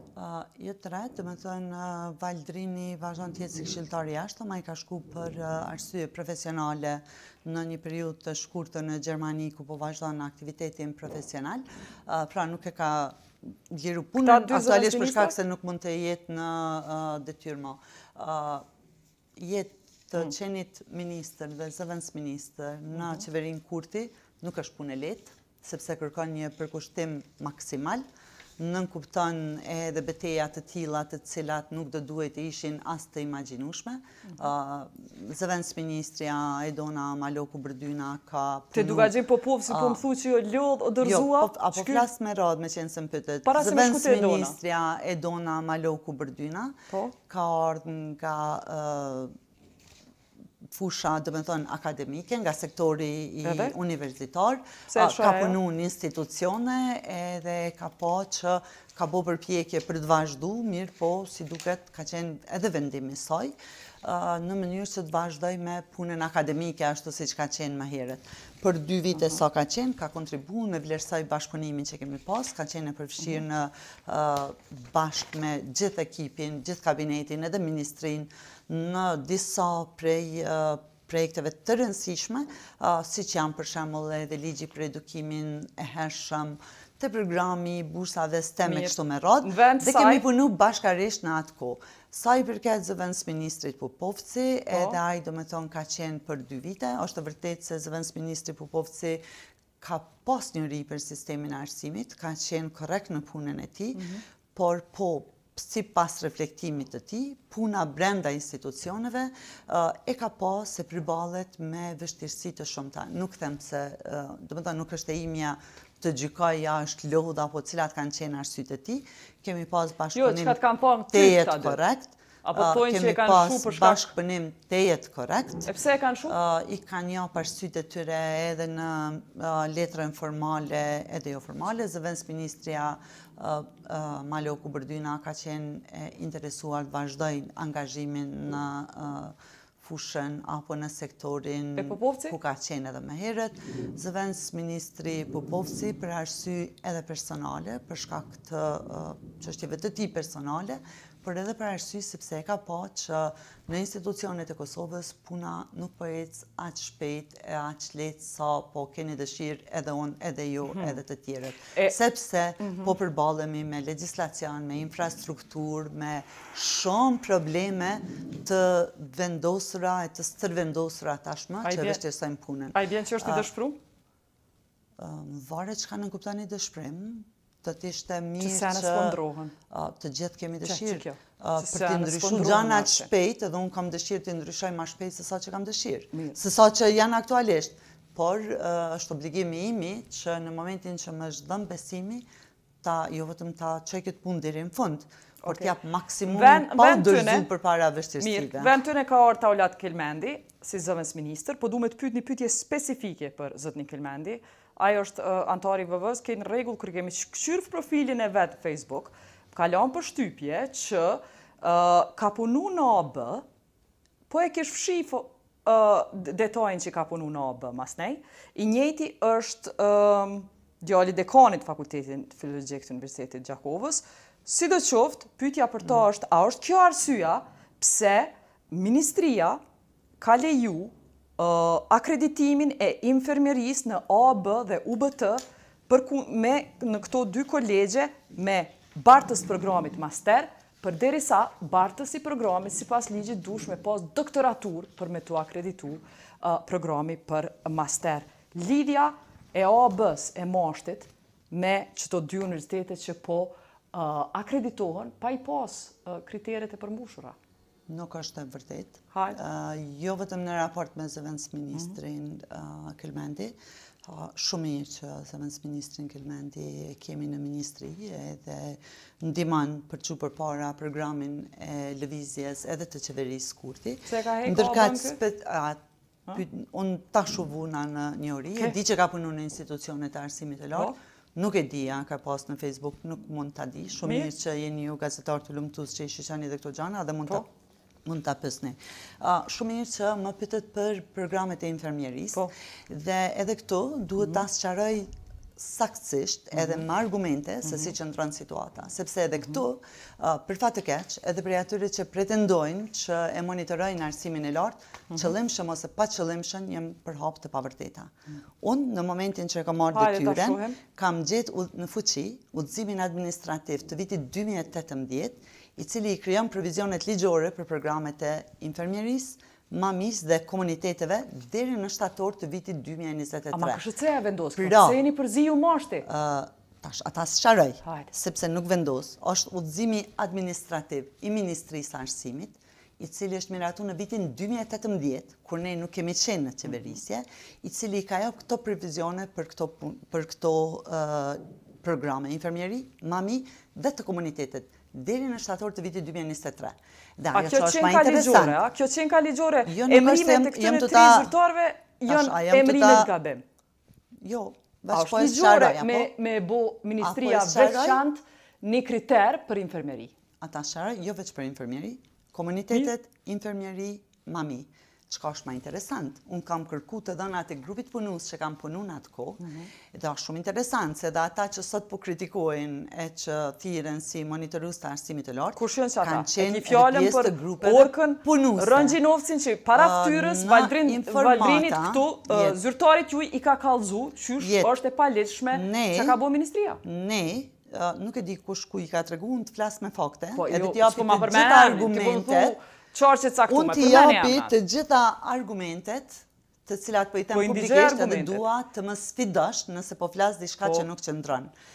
jo të rejtë, të me thënë Valdrini vazhdojnë të tjetë si këshiltari ashtë, ma i ka shku për arsye profesionale në një periut të shkurtë në Gjermani, ku po vazhdojnë aktivitetin profesional, pra nuk e ka gjeru punën, asalisht për shkak se nuk mund të jetë në detyrë më. Jetë të mm. qenit minister dhe zëvendës minister në mhm. qeverin kurti nuk është punë e letë, sepse kërkon një përkushtim maksimal, nënkupton edhe betejat të tilat të cilat nuk dhe duhet të ishin as të imaginushme. Mhm. Zëvendës Ministria, Edona, Maloku, Bërdyna, ka punu... Te duka po popovë, si po më thu që jo lodhë, o dërzua... Jo, po, apo flasë me rodhë, me qenë se më pëtët. Para Ministria, Edona, Maloku, Bërdyna, po. ka ardhë nga fusha, dhe me thënë, akademike, nga sektori i universitar, ka punu në institucione edhe ka po që ka bo përpjekje për të vazhdu, mirë po, si duket, ka qenë edhe vendimi soj, në mënyrë se të vazhdoj me punën akademike, ashtu si që ka qenë më heret. Për dy vite sa ka qenë, ka kontribu me vlerësaj bashkëpunimin që kemi pas, ka qenë e përfëshirë në mhm. bashkë me gjithë ekipin, gjithë kabinetin edhe ministrin, në disa prej projekteve të rëndësishme, si që janë për shemë dhe edhe ligji për edukimin e hershëm të programi, bursa dhe stem e kështu me rodë, dhe kemi punu bashkarisht në atë ko. Sa i përket zëvëns ministrit Pupovci, po. edhe a i do me thonë ka qenë për dy vite, është të vërtet se zëvëns ministrit Pupovci ka pas një ri për sistemin arsimit, ka qenë korekt në punën e ti, mhm. por po si pas reflektimit të ti, puna brenda institucioneve e ka po se përbalet me vështirësi të shumë ta. Nuk them se, do më të nuk është e imja të gjykoj ja është lodha apo cilat kanë qenë arsytë të ti, kemi pas jo, bashkëpunim të jetë korekt, Apo që kanë shumë për Kemi pas bashkëpunim të jetë korekt. E pse e kanë shumë? I kanë një përshytë të tyre edhe në letrën formale edhe jo formale. Zëvëns Ministria Maloku Bërdyna ka qenë interesuar të vazhdojnë angazhimin në fushën apo në sektorin ku ka qenë edhe me heret. Zëvenës Ministri Popovci për arsy edhe personale, për shka këtë qështjeve të ti personale, për edhe për arsysi sepse e ka po që në institucionet e Kosovës puna nuk përjetës po aqë shpejt e aqë letë sa po keni dëshirë edhe unë, edhe ju, mhm. edhe të tjerët. Sepse mhm. po përbalemi me legislacion, me infrastruktur, me shumë probleme të vendosura e të stërvendosura tashma që vështesojmë punën. A i bjen që është të dëshpru? Um, Vare që ka në kuptani dëshprim, të të mirë që... Që sena s'pondrohen. Të gjithë kemi dëshirë. Për të ndryshu gjana shpejt, edhe unë kam dëshirë të ndryshoj ma shpejt se sa që kam dëshirë. Se sa që janë aktualisht. Por, është obligimi imi që në momentin që më zhdëm besimi, ta, jo vëtëm ta që këtë punë dhe rinë fundë, por t'jap maksimum pa u dërzu për para vështirësive. Vend të në ka orë ta ullatë Kilmendi, si zëvënës minister, po du me të pyt një pytje specifike për zëtë një Kilmendi, ajo është antari vëvës, kejnë regullë kërë kemi shkëshyrë profilin e vetë Facebook, ka lanë për shtypje që ka punu në AB, po e kesh fshi detojnë që ka punu në AB, mas nej, i njëti është djali dekanit fakultetin të filologjek të universitetit Gjakovës, si dhe qoftë, pytja për ta mm. është, a është kjo arsua pëse ministria ka leju akreditimin e infermeris në AB dhe UBT për ku, me, në këto dy kolegje me Bartës programit master, për derisa Bartës i programit si pas ligjit dush me pas doktoratur për me të akreditu programi për master. Lidhja e AB-s e moshtit me qëto dy universitetet që po akreditohen pa i pas kriteret e përmbushura nuk është e vërtet. jo vetëm në raport me zëvendës ministrin Kilmendi, shumë mirë që zëvendës ministrin Kilmendi kemi në ministri edhe ndiman për që për para programin e lëvizjes edhe të qeverisë kurti. Se ka hejko Ndërkat, spet, Unë ta shuvuna në një ori, e di që ka punu në institucionet e arsimit e lorë, po. Nuk e di, a ka post në Facebook, nuk mund të di. Shumë mirë që jeni ju gazetar të lumëtus që i shishani dhe këto gjana dhe mund të mund të apësni. Shumë mirë që më pëtët për programet e infermjeris, po. dhe edhe këtu duhet të asëqaroj mhm. saksisht mhm. edhe më argumente se mhm. si që ndronë situata. Sepse edhe këtu, për fatë të keqë, edhe për e atyre që pretendojnë që e monitorojnë arsimin e lartë, qëllimshëm ose pa qëllimshëm, jem për hopë të pavërteta. Unë, në momentin që e ka marrë dhe tyren, kam gjithë në fuqi, udzimin administrativ të vitit 2018, i cili i kryon provizionet ligjore për programet e infermjeris, mamis dhe komuniteteve dheri në shtator të vitit 2023. A ma këshëtse e vendos, këpëse po pra, e një përzi ju Tash, ata së sharej, sepse nuk vendos, është udzimi administrativ i Ministri Sarsimit, i cili është miratu në vitin 2018, kur ne nuk kemi qenë në qeverisje, i cili ka jo këto previzione për këto, për programe, infermjeri, mami dhe të komunitetet deri në shtator të vitit 2023. Da, a kjo qenë ka ligjore, a kjo qenë ka ligjore, jo, emrimet e këtëre të tri zërtarve, jënë emrimet ka bem. Jo, bashkojnë shara, jam po. Me, me bo po ministria veçant një kriter për infermeri. Ata shara, jo veç për infermeri, komunitetet, infermeri, mami qka është ma interesant. Unë kam kërku të dënat e grupit punus që kam punu në atë kohë, mhm. dhe është shumë interesant, se dhe ata që sot po kritikojnë e që thiren si monitorus të arsimit të lartë, kur shënë që ata, e ti fjallën për orkën rëngjinovësin që para fëtyrës, valdrinit këtu, zyrtarit ju i ka kalzu, që është e pa që ka bo ministria. Ne, nuk e di kush ku i ka të regu, unë të flasë me fakte, po, edhe jo, t'i apë po gjitha argumentet, qarë që caktume. Unë të jabi të gjitha argumentet të cilat për po i temë po publikisht edhe dua të më sfidosh nëse po flasë di shka po. që nuk që ndronë.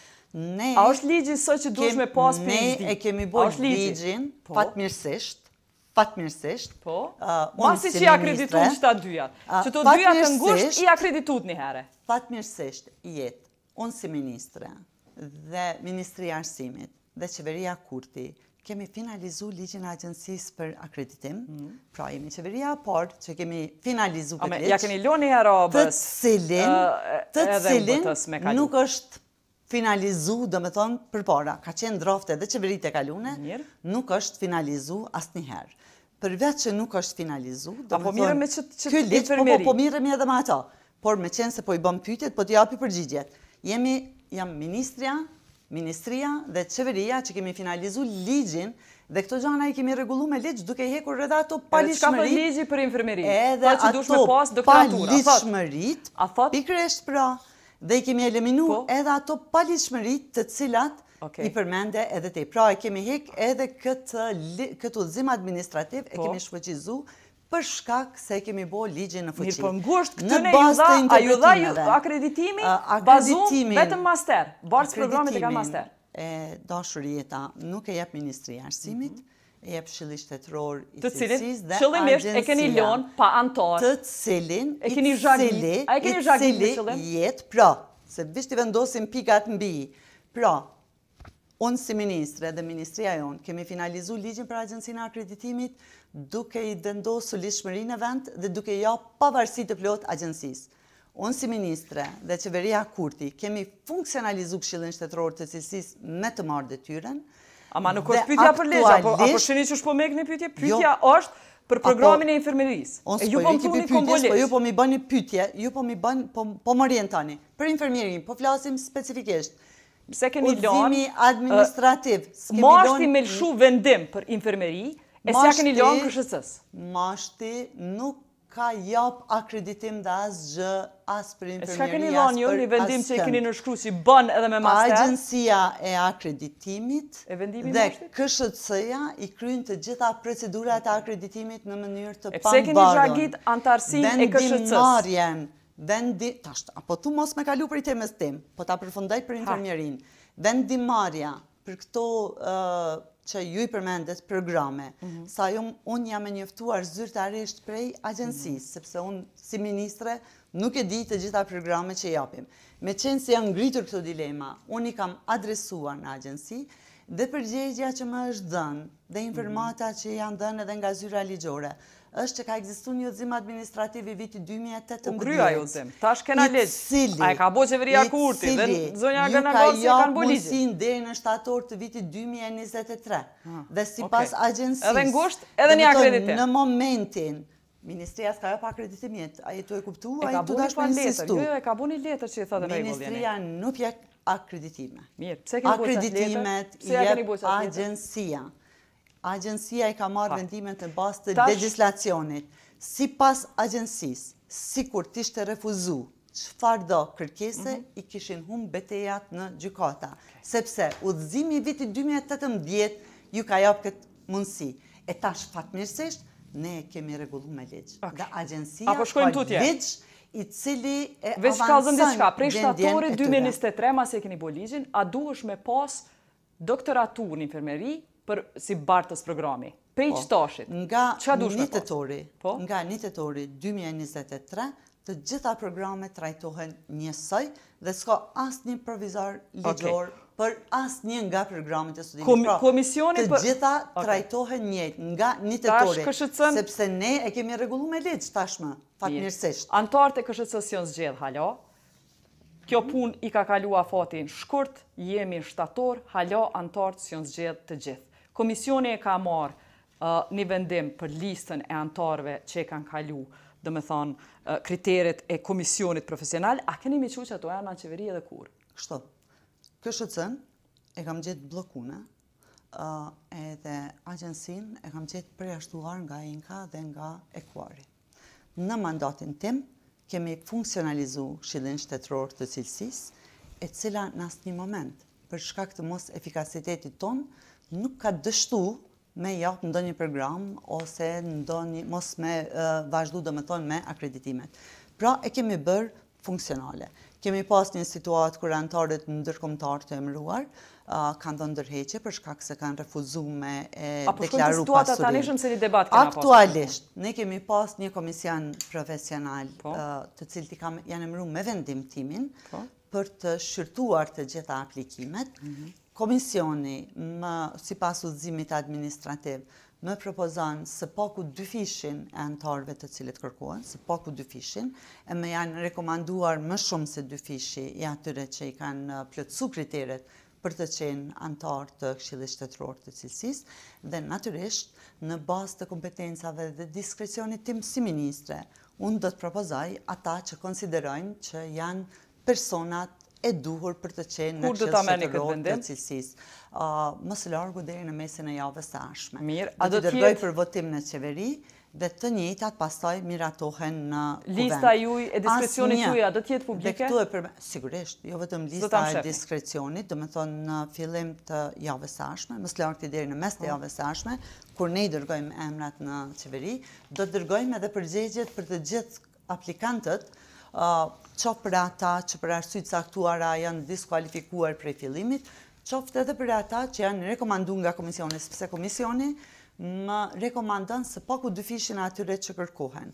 A është ligjin së që duesh me pas për i zdi? Ne e kemi bojt ligjin fatë mirësisht. Fatë mirësisht. Uh, po? Masi që i akreditun qëta dyja. Uh, që të dyja të ngusht i akreditut një herë. Fatë jetë. Unë si ministre dhe Ministri Arsimit dhe Qeveria Kurti kemi finalizu ligjin e agjensis për akreditim, mhm. pra jemi qeveria, por që kemi finalizu për ligjë, ja kemi loni e robës, të cilin eh, nuk është finalizu, do me thonë, për para, ka qenë drofte dhe qeverit e kalune, nuk është finalizu asë njëherë. Për vetë që nuk është finalizu, do me thonë, për ligjë, po, po, po mire edhe ma ato, por me qenë se po i bëm pytit, po të japi përgjigjet. Jemi, jam ministria, Ministria dhe qeveria që kemi finalizu ligjin dhe këto gjana i kemi regullu me ligj duke i hekur edhe ato palishmërit, edhe ato palishmërit, pikrë eshtë pra, dhe i kemi eliminu po. edhe ato palishmërit të cilat i përmende edhe te. Pra, e kemi hek edhe këtë uzim administrativ, e po. kemi shfëqizu për shkak se kemi bo ligjin në fëqin. Mirë për po ngusht, këtë në A ju dha ju akreditimi, bazum vetëm master, barës programit e ka master. E do shuri e ta, nuk e jepë Ministri Arsimit, mhm. e jepë shëllit shtetëror i sësis dhe agjensia. E keni lon, pa antar. Të cilin, e keni i a e keni i cili, i cili, i cili, i cili, i cili, Unë si ministre dhe ministria jonë kemi finalizu ligjën për agjensinë akreditimit duke i dëndosu lishmërin e vend dhe duke ja pavarësi të plot agjensisë. Unë si ministre dhe qeveria kurti kemi funksionalizu këshillin shtetëror të cilsis me të marrë dhe tyren. Ama nuk është pytja për lejë, apo shëni që shpo me këne pytje? Jo. Pytja është për programin e infirmeris. Unë s'po i kipi pytjes, po, po ju po mi bëni një pytje, ju po mi bën, po, po më tani. Për infirmirin, po flasim specifikisht, se Udhimi administrativ. Ma është i me lëshu vendim për infermeri, e se kemi lonë kërshësës. Ma është i nuk ka jap akreditim dhe asë gjë, asë për infermeri, asë për asë këmë. E se keni lanë jo një vendim që i keni në si bën edhe me master? Agencia e akreditimit dhe kërshësëja i kryin të gjitha procedurat e akreditimit në mënyrë të pambarën. E se keni gjagit antarësin e kërshësës? Vendim marjen vendi, tash, apo tu mos me kalu për i temes tim, po ta përfundaj për infirmierin, vendi marja për këto që ju i përmendet programe, mhm. sa ju unë jam e njëftuar zyrtarisht prej agjensis, mhm. sepse unë si ministre nuk e di të gjitha programe që japim. Me qenë si janë ngritur këto dilema, unë i kam adresuar në agjensi, dhe përgjegja që më është dhënë dhe mhm. informata që janë dhënë edhe nga zyra ligjore, është që ka egzistu një zim administrativ i viti 2018. U krya ju tim, ta shkena legjë. a e ka bo qeveria kurti, dhe zonja gëna gosë kanë bo ligjë. Një ka jo mësin dhe në 7 orë të viti 2023, ah, dhe si pas agjensis, edhe gusht, edhe një akreditim. Në momentin, Ministria s'ka jo pa akreditim jetë, a i të e kuptu, a i të dashme insistu. E ka bu një jo, jo, letër që i thotë regullin. Ministria nuk jetë akreditime. Mirë, pse keni Akreditimet i jep agjensia. Agjensia i ka marrë vendimet në bazë të legislacionit. Si pas agjensis, si kur tishtë të refuzu, qëfar do kërkese, mhm. i kishin hum betejat në gjykata. Sepse, udhëzimi vitit 2018 ju ka japë këtë mundësi. E tash fatmirësisht, ne kemi regullu me leqë. Dhe agjensia ka leqë i cili e avansën dhe qka, prej shtatore 2023, dhe. ma se e keni boligjin, a du është me pas doktoratur në infermeri për si bartës programi? Prej po, qëtashit, nga qa du është me pas? Tori, po? Nga një të tori 2023, të gjitha programe trajtohen njësaj dhe s'ka asë një provizor ligjor okay për asë një nga programit e studimit. Pra, komisioni për... Të gjitha trajtohen njët nga një të sepse ne e kemi regullu me leqë tashmë, fatë njërsisht. Antartë e këshëtësës jonë zgjedhë, halo. Kjo mhm. pun i ka kalua fatin shkurt, jemi shtator, halo, antartës jonë zgjedhë të gjithë. Komisioni e ka marë uh, një vendim për listën e antarve që e kanë kalu, dhe me thonë, uh, kriteret e komisionit profesional, a keni mi që që ato janë në qeveri edhe kur? Shtot. Kështë të cënë, e kam gjithë blokune, edhe agjensin e kam gjithë preashtuar nga Inka dhe nga Ekuari. Në mandatin tim, kemi funksionalizu shilin shtetëror të cilësis, e cila në asë një moment, për shkak të mos efikasitetit ton, nuk ka dështu me japë ndo një program, ose ndo një, mos me vazhdu dhe me me akreditimet. Pra, e kemi bërë funksionale. Kemi pas një situatë kërë antarët në ndërkomtarë të emruar, kanë dhe ndërheqe për shkak se kanë refuzu me deklaru pasurin. A po të situatë atanishëm një debat Aktualisht, ne kemi pas një komision profesional po. të cilë janë emru me vendim timin po. për të shyrtuar të gjitha aplikimet. Mhm. Komisioni, si pas uzimit administrativë, me propozan se paku po dy fishin e antarve të cilët kërkuan, se paku po dy fishin, e me janë rekomanduar më shumë se dy fishi i atyre që i kanë uh, plëtsu kriteret për të qenë antar të këshillit shtetëror të cilësis, dhe naturisht në bas të kompetencave dhe diskrecionit tim si ministre, unë do të propozaj ata që konsiderojnë që janë personat e duhur për të qenë në qështë shëtërorë të cilësis. Mësë largu dhejë në mesin e javës së ashme. Mirë, a do të tjetë? Dhe të dërgoj për votim në qeveri, dhe të njëtat pasaj miratohen në kuvend. Lista juj e diskrecionit juj, a do tjetë publike? sigurisht, jo vetëm lista e diskrecionit, dhe me thonë në fillim të javës ashme, më slarkti dheri në mes të mm. javës ashme, kur ne i dërgojmë emrat në qeveri, do të dërgojmë edhe për të gjithë aplikantët qopë për ata që për arsujtë saktuara janë diskualifikuar prej filimit, qopët edhe për ata që janë rekomandu nga komisioni, sepse komisioni më rekomandën se paku po dy atyre që kërkuhen.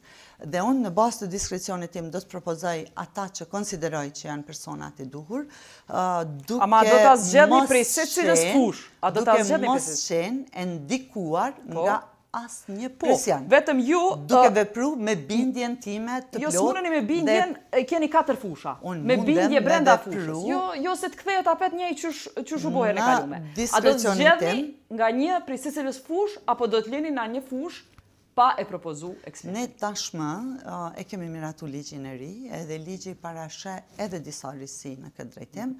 Dhe unë në bas të diskrecionit tim do të propozaj ata që konsideroj që janë personat e duhur, duke mos qenë... do të në A do të asë gjedhë Duke mos qenë e ndikuar po. nga asë një po. Vetëm ju... Duke uh, vepru me bindjen time të jo plot... Jo, së mureni me bindjen, keni katër fusha. Me bindje brenda fushës. Jo, jo, se të kthejo të apet një i qysh u bojën kalume. A do të gjedhni nga një prisisilës fush, apo do të leni nga një fush pa e propozu eksperiment? Ne tashmë uh, e kemi miratu ligjin e ri, edhe ligji parashe edhe disa risi në këtë drejtim,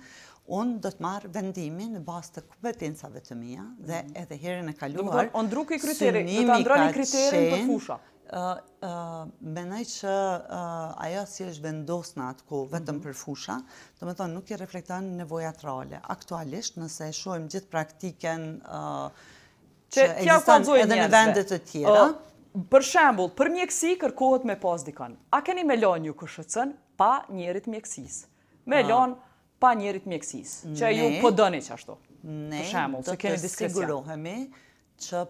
unë do të marrë vendimin në bastë të kompetencave të mija dhe mhm. edhe herën e kaluar... Do të ndruke kriteri, do të ndroni kriteri në për fusha. Benaj që ajo si është vendos në atë ku mhm. vetëm për fusha, të me nuk i reflektan në nevojat rale. Aktualisht nëse shuajmë gjithë praktiken që existan edhe në vendet të tjera. Për shembul, për mjekësi kërkohet me pasdikan. A keni me një kërshëcën pa njerit mjekësis? Me lonë pa njerit mjekësis, që ju po dëni që ashtu. Ne, do të sigurohemi që,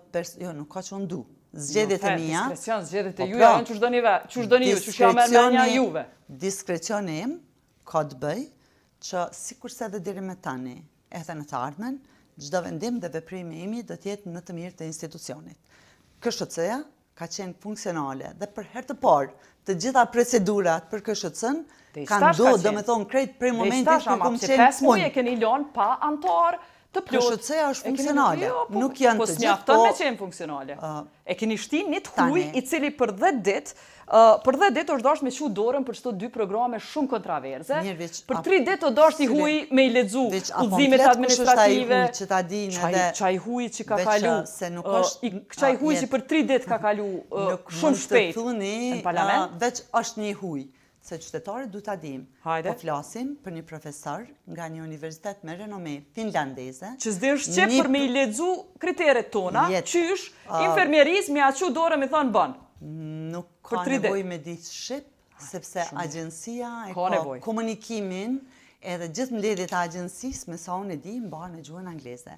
jo, nuk ka që ndu, zgjedit e mija. Diskrecion, zgjedit po e ju, pra, janë që shdoni ve, që që shjo me me një ka të bëj, që si kurse dhe diri me tani, e dhe në të ardhmen, gjdo vendim dhe veprimi imi dhe tjetë në të mirë të institucionit. Kështë të ceja, ka qenë funksionale dhe për herë të parë të gjitha procedurat për KSHC-n kanë do, do me thonë, krejt prej momentit për këmë qenë punë. Dhe i shtash, ama, që 5 muje keni lonë pa antarë, të plot. PSHC është funksionale, nuk jo, po- janë po të gjithë. Po smjafton me qenë funksionale. Ah. e keni shtin një të huj i cili për 10 ditë, ah, për 10 ditë është dorsh me shu dorën për çdo dy programe shumë kontraverze. për 3 ditë do dorsh i huj me i lexu udhëzimet administrative. Çaj huj që ta dinë edhe. Çaj çaj që ka kalu. Ah, se nuk është çaj huj për 3 ditë ka kalu shumë shpejt. në parlament. të veç është një huj se qytetarët du të adim, po flasim për një profesor nga një universitet me renome finlandese. Që zdi është që për me i ledzu kriteret tona, qysh, është infermjeris me aqë dore me thonë bënë. Nuk ka nevoj me ditë shqip, sepse agjensia e ka komunikimin edhe gjithë më ledit agjensis me sa unë e di më në gjuhën angleze.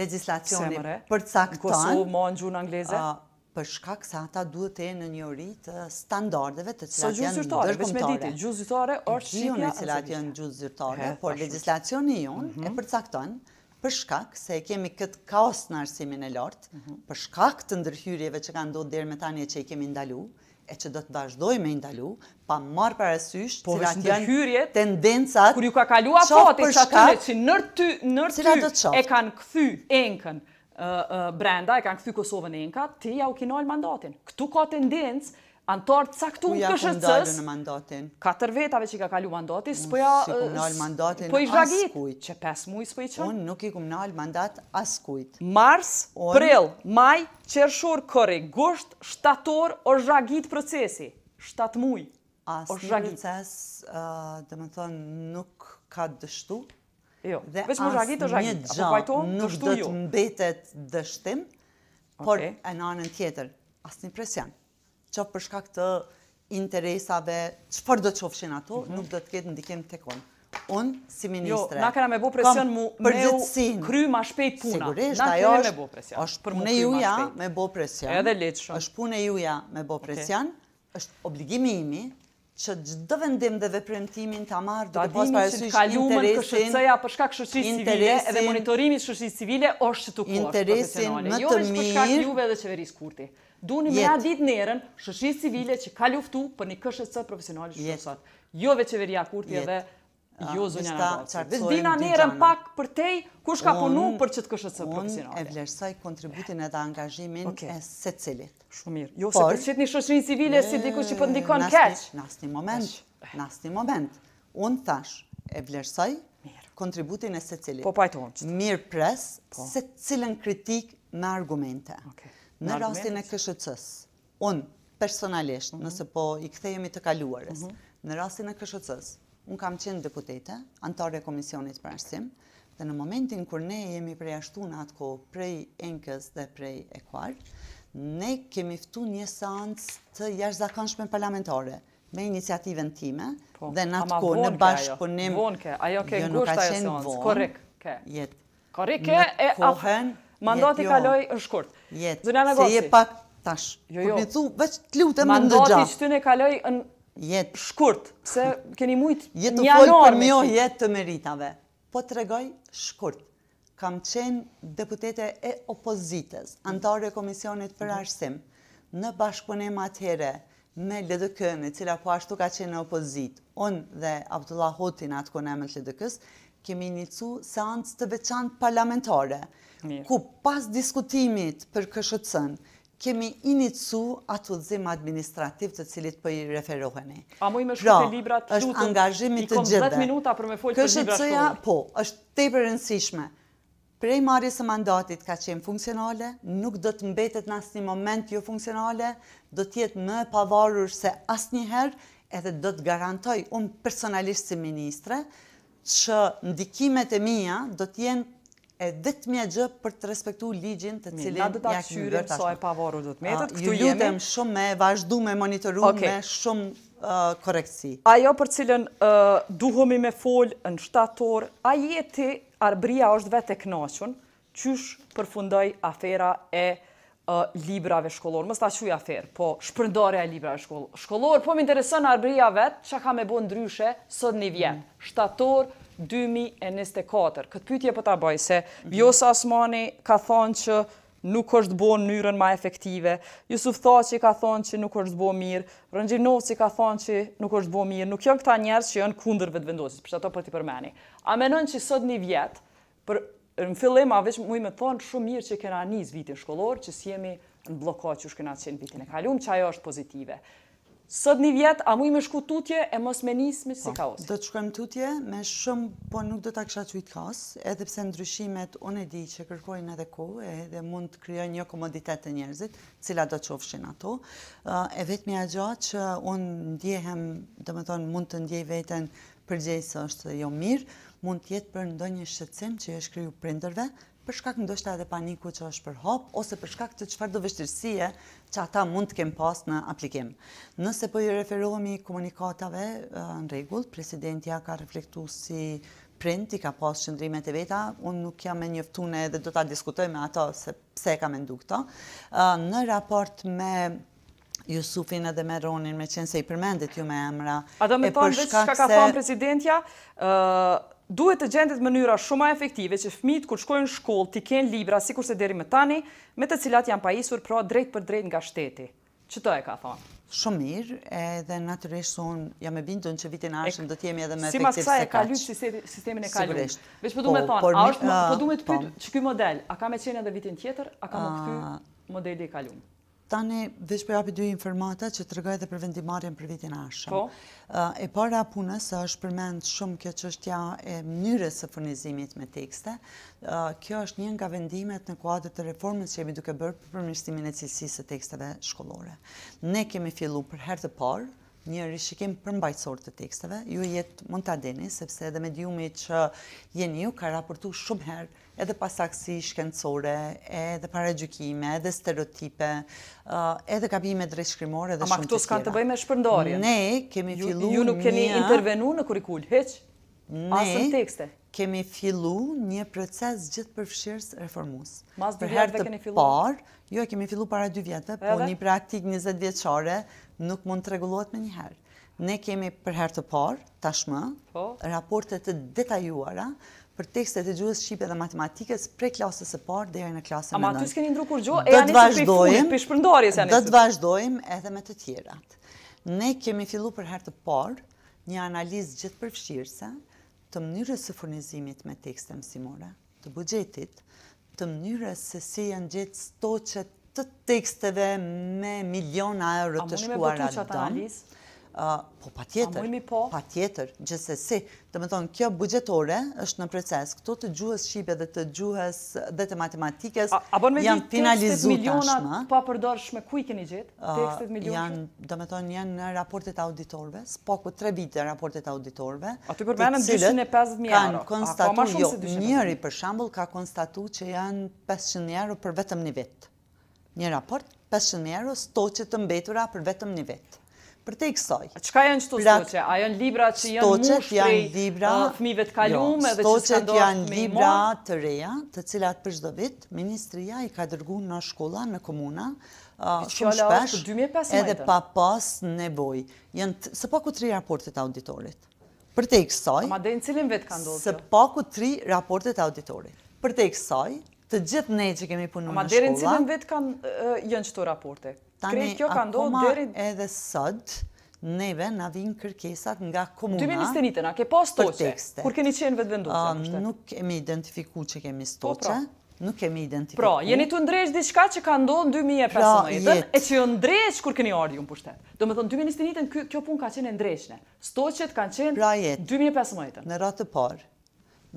Legislacioni për të Kosovë më në gjuhën angleze? për shkak se ata duhet të jenë në një ori të standardeve të cilat janë ndërkombëtare. Sa gjusë zyrtare, veç me gjuzitore orë shqipja? Gjionë po e janë gjuzë zyrtare, por legislacioni jonë e përcakton për shkak se kemi këtë kaos në arsimin e lartë, mhm. për shkak të ndërhyrjeve që ka ndodhë dherë me tani e që i kemi ndalu, e që do të vazhdoj me ndalu, pa marë parasysh cilat janë tendencat... Kër ju ka kalua fati, sa të që nërë e kanë këthy enkën, brenda, e kanë këthy Kosovën e nka, ti ja u kinojnë mandatin. Këtu ka tendencë, antarë të saktu në këshëtës, ja në mandatin. Katër vetave që ka kalu mandatin, së përja... Si ku nalë mandatin po askujt. Që 5 mujë së përja Unë nuk i ku nalë mandat askujt. Mars, prill, maj, qershur, kërri, gusht, shtator, o zhagit procesi. 7 mujë. Asë në proces, dhe më thonë, nuk ka dështu Jo, dhe veç muzhagi të zhagi, apo pajto, të shtu jo. Nuk do të mbetet dështim, por e në anën tjetër, asë një presjan, që përshka këtë interesave, qëfar do të qofshin ato, mhm. nuk do të ketë ndikim të kon. Unë, si jo, ministre, jo, na kena me bo presion mu me u kry ma shpejt puna. Sigurisht, ajo është, presion, është pune juja me bo presion. është pune juja me bo presion, është obligimi imi, që gjithë vendim dhe veprimtimin të amarë, dhe të bimin që e kalumën kështëcëja përshka kështë qështë civile edhe monitorimit kështë civile është që të kështë profesionale. Jo është të juve dhe qeverisë kurti. Duni me a ditë nërën civile që ka luftu për një kështë profesionale Jo dhe kurti edhe Ah, jo, zonja Nabaci. dhe dina njërën pak për tej, kush ka punu për që të këshët së profesionale. Unë e vlerësoj kontributin edhe angazhimin e se cilit. Shumir. Jo, se për një shoshrin civile si diku që për po ndikon keq. Nas një moment, nas një moment. Unë thash, e vlerësoj kontributin e se cilit. Po pajton. Mirë pres, po. se cilën kritik me argumente. Mhm. Po mhm. Në rastin e këshët unë, personalisht, nëse po i kthejemi të kaluarës, në rastin e këshët unë kam qenë deputete, antarë e komisionit për arsim, dhe në momentin kër ne jemi prej ashtu në atë ko prej enkës dhe prej ekuar, ne kemi ftu një seancë të jashtë zakanshme parlamentare, me iniciativën time, po, dhe në atë ko në bashkëpunim... Po vonë ke, ajo ke jo, gusht ajo seancë, korek ke. Jetë. Korek ke e... Kohen, mandati jo. kaloi kaloj është shkurt. Jetë, se je pak tash. Jo, jo. thu, veç të lutëm në ndëgja. Mandati që të ne kaloj jetë shkurt, se keni mujt [LAUGHS] një anonë. Jetë të folë për mjo jetë të meritave. Po të regoj shkurt, kam qenë deputete e opozites, antarë e Komisionit për Arsim, në bashkëpunim atëhere, me ledëkëmi, cila po ashtu ka qenë në opozit, unë dhe Abdullah Hotin atë kone me ledëkës, kemi një cu seancë të veçantë parlamentare, ku pas diskutimit për këshëtësën, kemi inicu atë të administrativ të cilit për po i referoheni. A mu i me shkute pra, libra të shkute, i kom 10 minuta për me folë për libra shkute. Po, është te përënsishme. Prej marjes e mandatit ka qenë funksionale, nuk do të mbetet në asë një moment jo funksionale, do tjetë më pavarur se asë njëherë, edhe do të garantoj unë personalisht si ministre, që ndikimet e mija do tjenë e dhëtë mja gjë për të respektu ligjin të cilin... Në dhëtë atë qyrim, so e pavaru dhëtë metët, ah, këtu jemi... Ju lutem shumë me vazhdu me monitoru me shumë ah, korekci. Ajo për cilën ah, duhomi me folë në shtator, a jeti arbria është vetë e knoqën, qysh përfundoj afera e librave shkollorë, mësta që i aferë, po shpërndore e librave shkollorë, po më interesën arbria vetë, që ka me bo ndryshe sot një vjetë, mm. shtator, 2024. Këtë pytje për po ta bëjë se Bjosa Asmani ka thonë që nuk është bo në njërën ma efektive, Jusuf Thaci ka thonë që nuk është bo mirë, Rëngjinovci ka thonë që nuk është bo mirë, nuk janë këta njerës që janë kunder vetë vendosit, për që ato për t'i përmeni. A menon që sot një vjetë, për në fillim, a veç mu i me thonë shumë mirë që kena njës vitin shkollor, që si jemi në bloko që shkena qenë vitin e kalum, që ajo është pozitive sot një vjetë, a mu i me shku tutje e mos me njësë me si po, kaos? Do të shkojmë tutje me shumë, po nuk do të kësha qujtë kaos, edhe pse ndryshimet unë e di që kërkojnë edhe ku, edhe mund të kryoj një komoditet të njerëzit, cila do të qofshin ato. E vetë mja gjo që unë ndjehem, dhe me thonë mund të ndjej vetën përgjej së është jo mirë, mund të jetë për ndonjë shqecim që e shkryu prinderve, për shkak ndoshta edhe paniku që është për hop, ose për shkak të qëfar do vështirësie që ata mund të kemë pas në aplikim. Nëse po i referohemi komunikatave në regull, presidentja ka reflektu si print, i ka pas shëndrimet e veta, unë nuk jam e njëftune dhe do të diskutoj me ato se pse ka me ndu këto. Në raport me Jusufin edhe me Ronin, me qenë se i përmendit ju me emra. A do me thonë që ka ka thonë presidentja, Duhet të gjendet mënyra shumë efektive që fëmijët kur shkojnë shkollë të kenë libra sikur se deri më tani, me të cilat janë pajisur pra drejt për drejt nga shteti. Ç'to e ka thonë? Shumë mirë, edhe natyrisht unë jam e bindur që vitin ashëm ardhshëm do të edhe më efektiv se kaq. Si pas kësa e ka lyer sistemi, sistemin e ka lyer. Veç po duhet po, po të thonë, a është po duhet të që ç'ky model, a ka me qenë edhe vitin tjetër, a ka më këtë modeli e kaluar? Tani, vesh për api dy informata që të rëgaj dhe për vendimarjen për vitin ashëm. Po. E para punës është përmend shumë kjo që është tja e mënyrës së furnizimit me tekste. Kjo është një nga vendimet në kuadrët të reformës që jemi duke bërë për përmërstimin e cilësisë të teksteve shkollore. Ne kemi fillu për herë të parë, një rishikim përmbajtësor të teksteve. Ju jetë mund të adeni, sepse edhe mediumi që jeni ju ka raportu shumë herë edhe pasaksi shkencore, edhe para gjykime, edhe stereotipe, edhe gabime dreshkrimore dhe shumë të tjera. Ama këto s'kanë të bëjme shpërndarje? Ne kemi fillu një... Ju nuk keni intervenu në kurikull, heq? Asën tekste? Ne kemi fillu një proces gjithë përfshirës reformus. Mas dy vjetëve kemi fillu? Par, jo, kemi fillu para dy vjetëve, po një praktik 20 vjeqare nuk mund të regulluat me njëherë. Ne kemi për herë të par, tashmë, po? raportet të detajuara për tekstet e gjuhës Shqipe dhe matematikës prej klasës e parë dhe e në klasën e nëndë. Ama, ty s'keni ndru kur gjo, e janë njësë prej fujt, për shpërndarjes janë njësë. të vazhdojmë edhe me të tjerat. Ne kemi fillu për herë të parë një analizë gjithë përfshirëse, të mënyrës së furnizimit me tekste mësimore, të bugjetit, të mënyrës se si janë gjithë stoqet të teksteve me miliona eurë të shkuar atë dëmë. A mëni me bëtu që atë analizë? Po, pa tjetër. A mujmi po? Pa tjetër, gjëse si. Të me thonë, kjo bugjetore është në proces. Këto të gjuhës Shqipe dhe të gjuhës dhe të matematikës janë finalizu tashma. A bon me di 800 miliona pa përdorë shme ku i keni gjithë? 800 miliona? Janë, të me thonë, janë në raportet auditorve, s'po ku tre vite raportet auditorve. A të përmenën 250.000 euro. A jo, Njëri, për shambull, ka konstatu që janë 500 euro për vetëm një vit. Një raport, 500 euro stoqet të mbetura për vetëm një vetë për te i kësaj. Qka janë qëto stoqe? A janë libra që janë mushë për fëmive të kalume jo, dhe që s'kandohet me imon? janë libra të reja, të cilat për shdo vit, Ministria i ka dërgu në shkolla, në komuna, shumë shpesh, edhe pa pas Janë Se pa ku tri raportet auditorit? Për te i kësaj... Ma dhe në cilin vetë ka ndodhë? Se tri raportet auditorit? Për te i kësaj, të gjithë ne që kemi punu në shkolla... Ma dhe cilën vetë kanë janë qëto raporte? Tani, akoma edhe sot, neve në vinë kërkesat nga komuna për tekste. 2021, a ke pas Kur keni qenë vetëvenduqe? Ah, nuk kemi identifiku që kemi po, pra. stoqe, nuk kemi identifiku. Pra, jeni të ndrejsh diçka që ka ndonë 2015, pra, e që i jo ndrejsh kur keni ardi unë pushtet. Do me thonë, 2021, kjo pun ka qenë ndrejshne. Stoqet kanë qenë 2015. Pra jetë, në ratë të parë,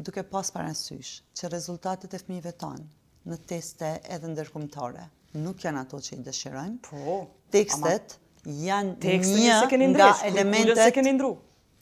duke pas parasysh që rezultatet e fmive tonë në teste edhe ndërkumëtare, nuk janë ato që i dëshirojmë. Po. Tekstet ama, janë tekstet një se keni ndrys, nga elementet... Tekstet se keni ndru.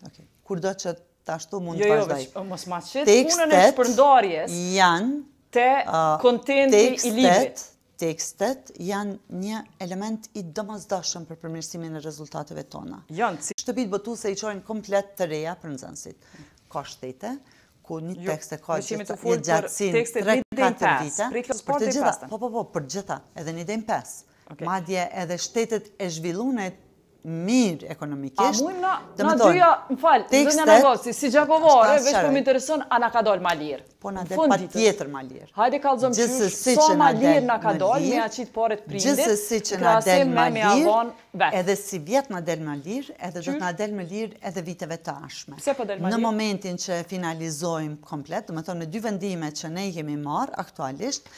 Okay. Kur do që jo, të ashtu mund të vazhdoj. Jo, jo, mos ma qëtë punën e shpërndarjes... janë... Te uh, kontenti i livit. Tekstet janë një element i dëmazdashëm për përmirësimin e rezultateve tona. Janë, si... Shtëpit bëtu se i qojnë komplet të reja për nëzënsit. Ka shtete, ku një jo, tekst e ka që të jetë gjatësin 3-4 vite. Për të gjitha, po, po, po, për gjitha, edhe një dejnë 5. Madje edhe shtetet e zhvillunet mirë ekonomikisht. A mujmë në dyja, më falë, në dhe një në gosë, si gjakovore, veç po më interesën, a në ka ma lirë. Po në dhe pa tjetër ma lirë. Hajde ka lëzëm qështë, so ma lirë në ka dojnë, me a qitë prindit, gjithë si që në delë ma lirë, edhe si vjetë në delë ma lirë, edhe do të në delë ma lirë edhe viteve të ashme. Po në momentin që finalizojmë komplet, dhe më thonë në dy vendime që ne jemi marë, aktualisht,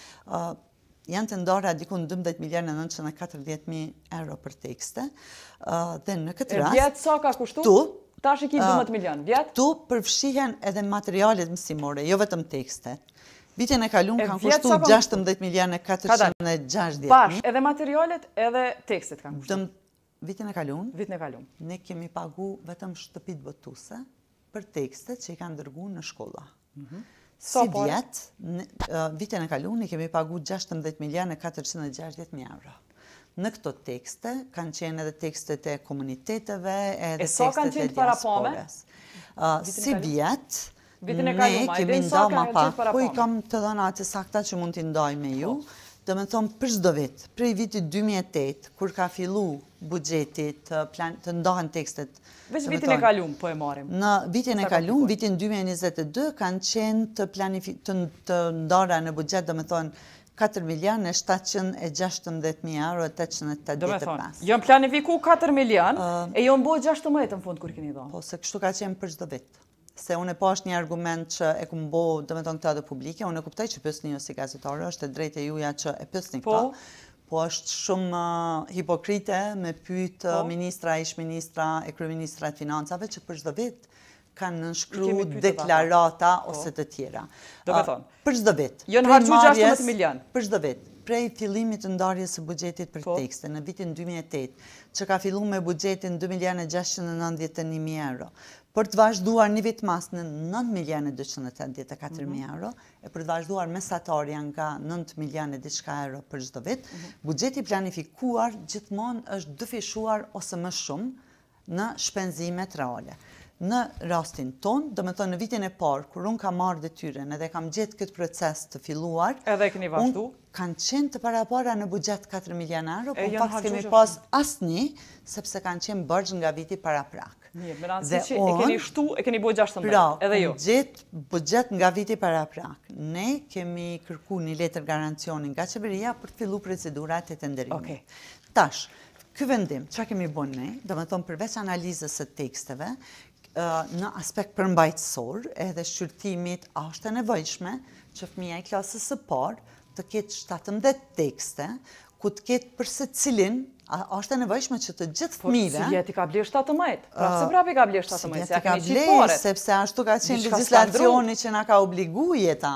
janë të ndora diku 12.940.000 12 940.000 euro për tekste. Uh, dhe në këtë rast... E vjetë sa ka kushtu? Tu. Ta shë ki 12 uh, milion, vjetë? Tu përfshihen edhe materialet mësimore, jo vetëm tekste. Vitën e kalun kanë kushtu 16 milion 460.000. Bash, edhe materialet edhe tekstet kanë kushtu. Vitën e kalun, Vitin e kalun. ne kemi pagu vetëm shtëpit botuse për tekstet që i kanë dërgu në shkolla. Mhm. Si djetë, vitën e kalunë i kemi pagu 16 milion e 460 euro. Në këto tekste, kanë qenë edhe tekste të komuniteteve, e dhe tekste të diasporës. E Si vjetë, ne kemi ndo ma pak, po i kam të dhëna atës akta që mund të ndoj me ju, po do me thonë për zdo vit, për i vitit 2008, kur ka fillu budgetit të ndohen tekstet... Vesh vitin e kalum, po e marim. Në vitin e kalum, vitin 2022, kanë qenë të ndohen në budget, do me thonë, 4 milion e euro. Do me thonë, jënë planifiku 4 milion e jënë bojë 16 në fund kërë keni do. Po, se kështu ka qenë për zdo vitë se unë e po është një argument që e këmë bo dëmë të këta dhe publike, unë e kuptaj që pësni ju si gazetore, është e drejtë e juja që e pësni këta, po. po është shumë uh, hipokrite me pytë uh, po. ministra, ishë ministra e kryministra të financave që për zdo vit kanë nënshkru deklarata po. ose të tjera. Uh, për zdo vit. Jënë harqu 16 milion. Për zdo vit. Prej fillimit të ndarje së bugjetit për tekste në vitin 2008, që ka fillu me bugjetin 2.691.000 euro, për të vazhduar një vit mas në 9 euro, e për të vazhduar mesatari nga 9 diçka euro për gjithë vit, mhm. budgeti planifikuar gjithmon është dëfishuar ose më shumë në shpenzimet reale. Në rastin ton, do me thonë, në vitin e parë, kur unë kam marrë dhe tyren edhe kam gjithë këtë proces të filluar, edhe e këni vazhdu, kanë qenë të parapara në bugjet 4 milion euro, po faktë pak s'kemi pas asni, sepse kanë qenë bërgjë nga viti para prak. Dhe onë... E keni shtu, e keni bugjet 16, pra, edhe jo. Pra, gjithë bugjet nga viti para prak. Ne kemi kërku një letër garancionin nga qeveria për të fillu procedurat e tenderimit. Ok. Tash, kë vendim, që kemi bërgjë, ne, dhe me thonë përveç analizës së teksteve, në aspekt përmbajtësor edhe shqyrtimit a është nevojshme që fëmija i klasës së parë të ketë 17 tekste, ku të ketë përse cilin, a është e nevojshme që të gjithë fmive... Por si sëgjeti ka blirë 17, pra se prapi ka blirë 17, se akë një ka sepse ashtu ka qenë legislacioni që nga ka obligu jeta,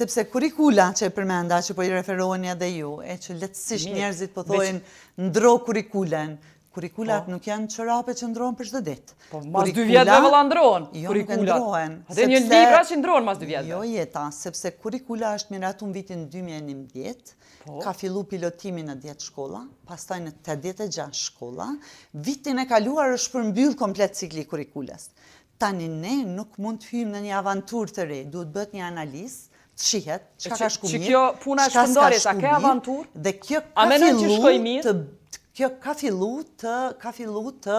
sepse kurikula që e përmenda që po i referonja dhe ju, e që letësisht njerëzit po thojnë ndro kurikulen, kurikulat po. nuk janë qërape që ndronë për shdo ditë. Po, mas dy vjetë dhe vëllë ndronë, jo, kurikulat. Dhe një libra që ndronë mas dy vjetë. Jo, jeta, sepse kurikulat është miratu në um vitin 2011, po. ka fillu pilotimi në djetë shkolla, pas taj në të djetë e shkolla, vitin e kaluar është për mbyllë komplet cikli kurikulas. Tani ne nuk mund të hymë në një avantur të re, duhet bët një analisë, të shihet, që ka shkumit, që ka shkumit, dhe kjo ka fillu të kjo ka fillu të, ka fillu të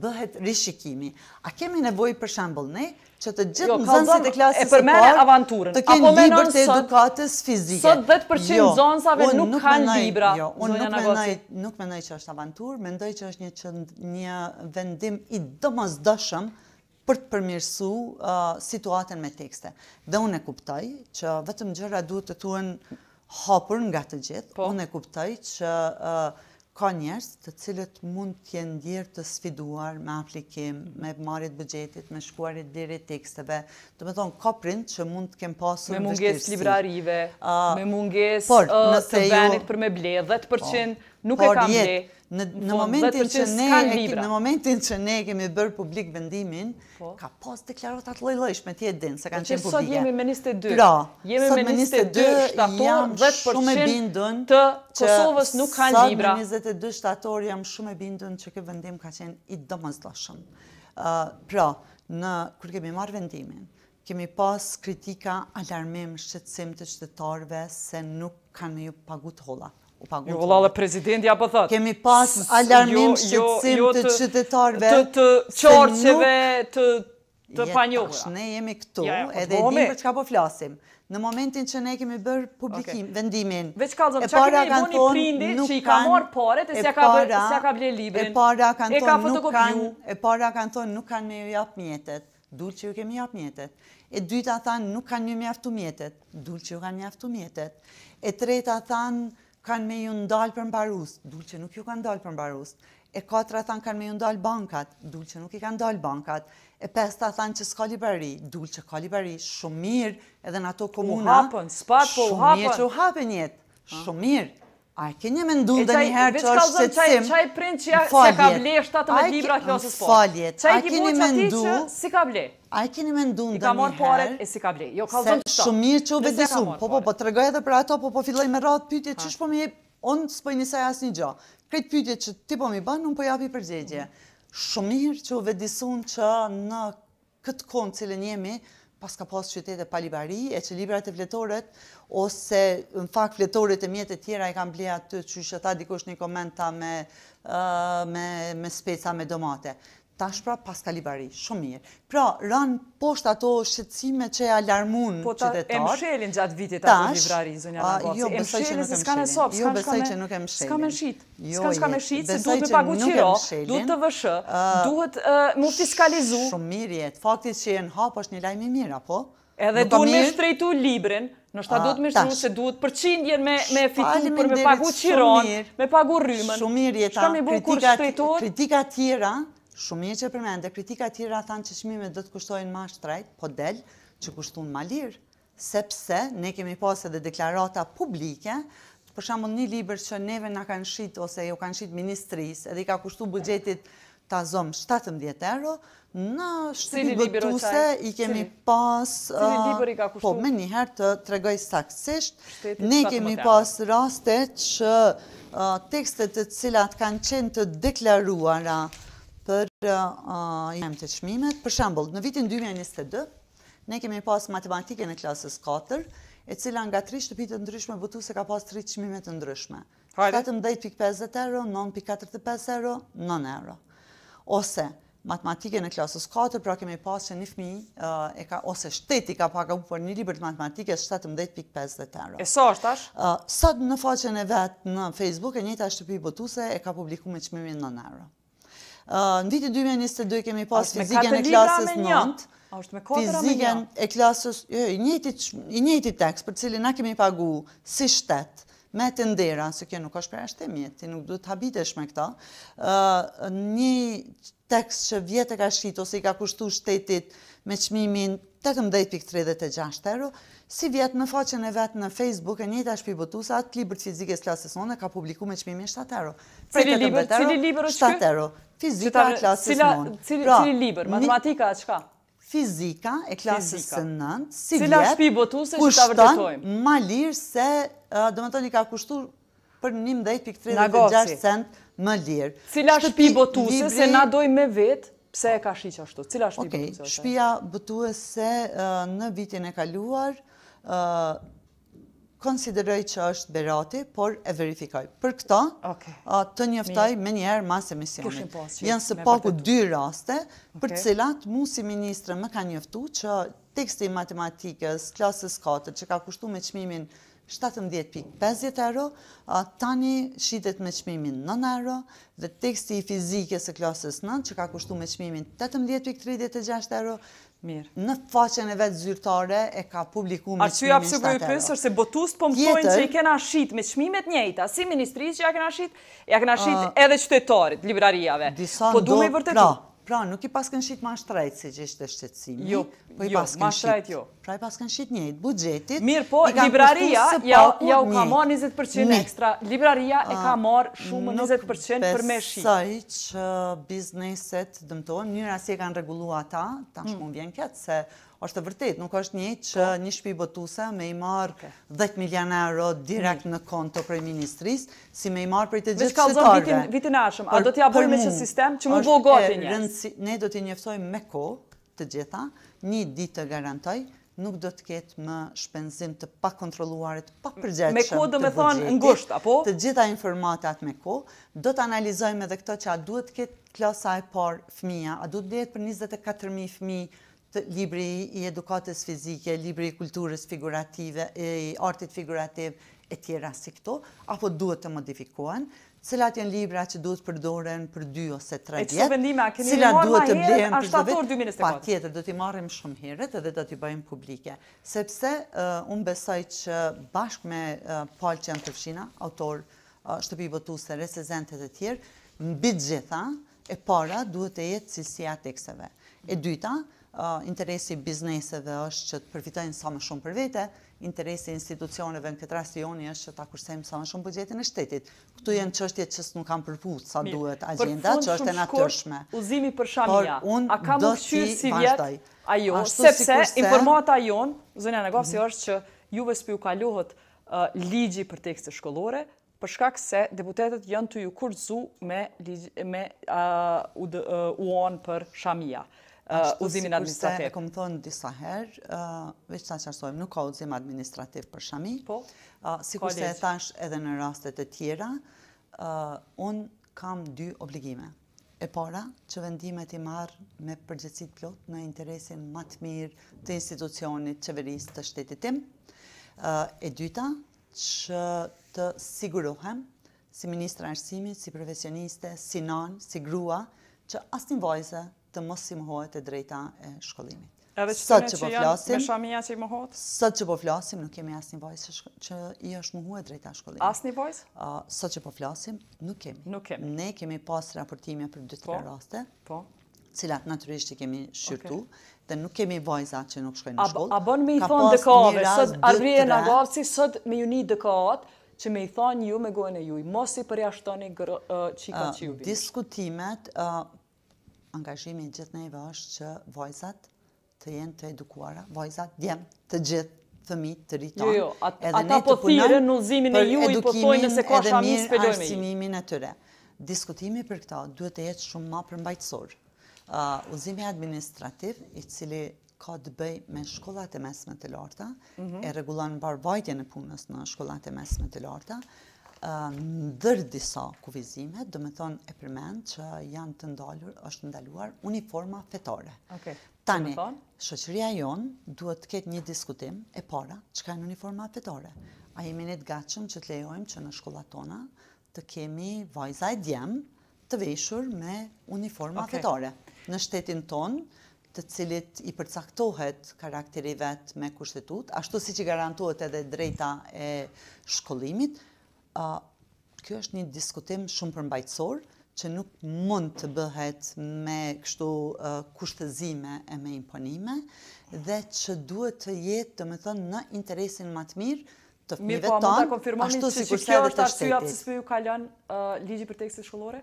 bëhet rishikimi. A kemi nevoj për shambull ne, që të gjithë jo, nëzënsit e klasës e për mene avanturën. Të kënë libër të edukatës fizike. Sot 10% jo, zonësave nuk, nuk kanë libra. Jo, unë nuk, menaj, nuk menaj që është avanturë, mendoj që është një, që një vendim i dëmës dëshëm për të përmirësu uh, situatën me tekste. Dhe unë e kuptoj që vetëm gjëra duhet të tuen hapur nga të gjithë. Po. Unë e kuptoj që uh, ka njerës të cilët mund t'je ndjerë të sfiduar me aplikim, me marit bëgjetit, me shkuarit diri teksteve. Të me thonë, ka print që mund t'kem pasur vështirësi. Me munges librarive, me munges të venit për me bledhet, po. për qenë nuk por, e kam jetë, në, momentin që ne në momentin që ne kemi bërë publik vendimin po. ka pas deklarohet atë lloj llojsh me tjetë din se kanë qenë publike. Sot jemi me 22. Pra, jemi me 22 shtator 10% shumë e bindun të Kosovës nuk kanë libra. Sot me 22 shtator jam shumë e bindun që ky vendim ka qenë i domosdoshëm. shumë. pra, në kur kemi marë vendimin, kemi pas kritika alarmim shqetësim të qytetarëve se nuk kanë një pagut holla u pagu. Jo, vëllale, prezidenti apo thëtë. Kemi pas alarmim jo, jo, shqetsim jo të qytetarve. Të qarqeve, të të panjohra. ne jemi këtu, po, edhe po, e dimë për qka po flasim. Në momentin që ne kemi bërë publikim, vendimin, e para kanë thonë prindi që i ka marë pare të se ka librin, e para kanë thonë nuk kanë, e para kanë thonë nuk kanë me ju japë mjetet, dulë që ju kemi japë mjetet, e dyta thanë nuk kanë një mjaftu mjetet, dulë që ju kanë mjaftu mjetet, e treta thanë, kanë me ju ndalë për mbarus, dulë që nuk ju kanë ndalë për mbarus. E katra thanë kanë me ju ndalë bankat, dulë që nuk i kanë ndalë bankat. E pesta thanë që s'ka libari, dulë që ka libari, shumë mirë edhe në ato komuna. U po u Shumë mirë që u hapën jetë, shumë mirë. A e kënje me ndu dhe njëherë që është se cim... Qaj print që se ka ble 17 libra kjozës po. Faljet, a e kënje me ndu... si ka ble. A e kënje me ndu dhe njëherë... I ka morë paret e si ka ble. Jo, kalëzëm të të. shumë mirë që u bedisum. Po, po, po, të regoj edhe për ato, po, po, filloj me ratë pytje, që shpo mi e... Onë së pojnë njësaj asë një gjo. Kret pytje që ti po mi banë, unë po japi përgjegje. Mhm. Shumë mirë që u bedisum që në këtë konë cilë njemi, pas ka pas qytete palibari, e që librat e fletoret, ose në fakt fletoret e mjetë e tjera i kam bleja të që që ta dikush një komenta me speca me domate pra pas kalibari, shumë mirë. Pra, rënë posht ato shqetsime që e alarmun qytetarë. Po, ta e mshelin gjatë vitit ato një vrari, zonja Nagoci. Jo, besaj që nuk e mshelin. Jo, se që nuk e mshelin. Ska me shqit. Jo, ska me jo, shqit, se duhet me pagu qiro, duhet të vëshë, duhet mu fiskalizu. Shumë mirë jetë. Faktit që e në hapë është një lajmë i mirë, apo? Edhe duhet me shtrejtu librin, Në shta duhet me shumë se duhet përqindjen me, me fitu, për me pagu qiron, me pagu rymën. Shumë mirë jeta, kritika tjera, Shumë një që e kritika e tjera thanë që shmime dhe të kushtojnë ma shtrajt, po del që kushtunë ma lirë, sepse ne kemi pas edhe deklarata publike, për shumë një liber që neve nga kanë shqit ose jo kanë shqit ministris, edhe i ka kushtu bugjetit të azom 17 euro, në shtëri bëtuse i kemi pas, uh, po me njëherë të tregoj saksisht, ne kemi pas rastet që uh, tekstet të cilat kanë qenë të deklaruara për uh, jam uh, të qmimet. Për shambull, në vitin 2022, ne kemi pas matematike në klasës 4, e cila nga 3 shtëpit të ndryshme vëtu se ka pas 3 qmimet të ndryshme. 17.50 euro, 9.45 euro, 9 euro. Ose, matematike në klasës 4, pra kemi pas që një fmi, uh, e ka, ose shteti ka paga u për një libër të matematike, 17.50 euro. E sa është ashtë? Uh, sot në faqen e vetë në Facebook, e njëta shtëpi botuse e ka publiku me qmimin 9 euro. Në ditë 2022 kemi pas fizikën e klasës 9. me me Fizikën e klasës, i njëti tekst për cili na kemi pagu si shtetë, me të ndera, se kjo nuk është për ashtemjet, ti nuk duhet të habitesh me këta, një tekst që vjetë ka shqitë ose i ka kushtu shtetit me qmimin 18.36 euro, si vjetë në faqen e vetë në Facebook, e njëta shpibotusa, atë libër të fizikës klasës nënë, ka publiku me qmimin 7 euro. Cili libër është kjo? 7 euro. Fizika e klasës nënë. Cili liber, matematika e qka? Fizika e klasës së nënë, si vjet, kushton ma lirë se, do më toni ka kushtu për 11.36 për cent më lirë. Cila shpi botu se na doj me vetë, Pse e ka shi që ashtu? Cila shpi për të se të të të të të të të konsideroj që është berati, por e verifikoj. Për këta të njëftoj me njerë mas emisionit. Janë së paku dy raste, për cilat mu si ministrë më ka njëftu që teksti matematikës, klasës 4, që ka kushtu me qmimin 17.50 euro, tani shqitet me qmimin 9 euro, dhe teksti i fizikës e klasës 9, që ka kushtu me qmimin 18.36 euro, Në faqen e vetë zyrtare e ka publiku me qëmimin shtetera. Arqyja përse përjë përësë është se botust për po që i kena shqit me qmimet njëjta, si ministrisë që i kena shqit, i kena shqit edhe qëtetarit, librarijave. Po du me i Pra, nuk i paskën shqit ma shtrajt, se që ishte shqetsimi. Jo, po jo, ma shtrajt jo. Pra, i paskën shqit njët, budjetit... Mirë po, libraria, ja u ka marë 20% ekstra. Libraria e ka marë shumë 20% për me shqit. Nuk besaj që bizneset, dëmtojnë, njëra si e kanë regulua ta, ta shumë hmm. vjen kjetë, se është të vërtit, nuk është një që po. një shpi botuse me i marë 10 milion euro direkt mm. në konto për ministris, si me i marë për të gjithë qëtarve. Vështë ka vitin, vitin ashëm, a do t'ja bërë me që sistem që mund vëllë gotin njës? Ne do t'i njëfsoj me ko të gjitha, një ditë të garantoj, nuk do të ketë më shpenzim të pa kontroluarit, pa përgjeqëm të budjetit. Me ko dhe me thonë ngusht, apo? Të gjitha informatat me ko, do të analizojme dhe këto që a duhet të ketë klasa e parë fëmija, a duhet të jetë për 24.000 fëmijë të libri i edukatës fizike, libri i kulturës figurative, i artit figurativ, e tjera si këto, apo duhet të modifikohen, cilat janë libra që duhet përdoren për dy ose 3 vjetë, cilat duhet të blehen për dhe 2024? pa po. tjetër, do t'i marim shumë herët edhe do t'i bëjmë publike. Sepse, uh, unë besoj që bashk me uh, Paul Qenë Përfshina, autor uh, Shtëpi Votuse, Resezentet e tjerë, në bitë gjitha, e para duhet të jetë cilësia tekseve. E dyta, interesi bizneseve është që të përfitojnë sa më shumë për vete, interesi institucioneve në këtë rastioni është që ta kursejmë sa më shumë bugjetin e shtetit. Këtu jenë qështje që së nuk kam përput sa duhet agenda, që është e natërshme. Uzimi për shamia, a ka më këshyë si vjetë a Sepse, informata a jonë, zënja në mhm. është që juve s'pi u kaluhët uh, ligji për tekste shkollore, përshkak se deputetet janë të ju kurzu me, me uon uh, uh, për shamia udhimin administrativ. Shtu si kurse, e kom thonë disa herë, veç të asërsojmë, nuk ka uzim administrativ për shami, po, si kurse e thash edhe në rastet e tjera, unë kam dy obligime. E para, që vendimet i marë me përgjëcit plot në interesin matë mirë të institucionit qeveris të shtetit tim. E dyta, që të sigurohem si ministra arsimit, si profesioniste, si nanë, si grua, që asë një të mos i mohohet e drejta e shkollimit. Edhe që po flasim, janë që i mohohet? Sot që po flasim, nuk kemi asë një që i është mohohet drejta e shkollimit. Asë një vojës? sot që po flasim, nuk kemi. Nuk kemi. Ne kemi pas raportime për 2-3 po. raste. Po, cilat naturisht i kemi shqyrtu, dhe nuk kemi vajza që nuk shkojnë në shkollë. A bon me i thonë dëkove, sot arvrije në gavësi, sot me ju një dëkohat, që me i thonë ju me gojnë e juj, mos i përjashtoni uh, qika që ju bish. Diskutimet, uh, angazhimi i gjithë neve është që vajzat të jenë të edukuara, vajzat djemë të gjithë fëmijë të rritur. Jo, jo, edhe ne po thirrën në udhëzimin e juaj po thonë nëse ka shumë mirë arsimimin e Diskutimi për këta duhet të jetë shumë më përmbajtësor. Uh, administrativ i cili ka të bëj me shkollat e mesme të larta, mm -hmm. e regulan barvajtje në punës në shkollat e mesme të larta, ndër disa kuvizime, dhe me thonë e përmenë që janë të ndalur, është ndaluar uniforma fetare. Tani, shëqëria jonë duhet të ketë një diskutim e para që ka në uniforma fetare. A jemi në të gachëm që të lejojmë që në shkolla tona të kemi vajza e djemë të veshur me uniforma fetore. fetare. Në shtetin tonë, të cilit i përcaktohet karakteri vet me kushtetut, ashtu si që garantohet edhe drejta e shkollimit, kjo është një diskutim shumë përmbajtësor, që nuk mund të bëhet me kështu uh, kushtëzime e me imponime, dhe që duhet të jetë, të më thënë, në interesin më të mirë, të fmive po, tonë, ashtu të po, mund të konfirmoni që kjo është arsua pësë për ju kalon ligji për tekstit shkollore?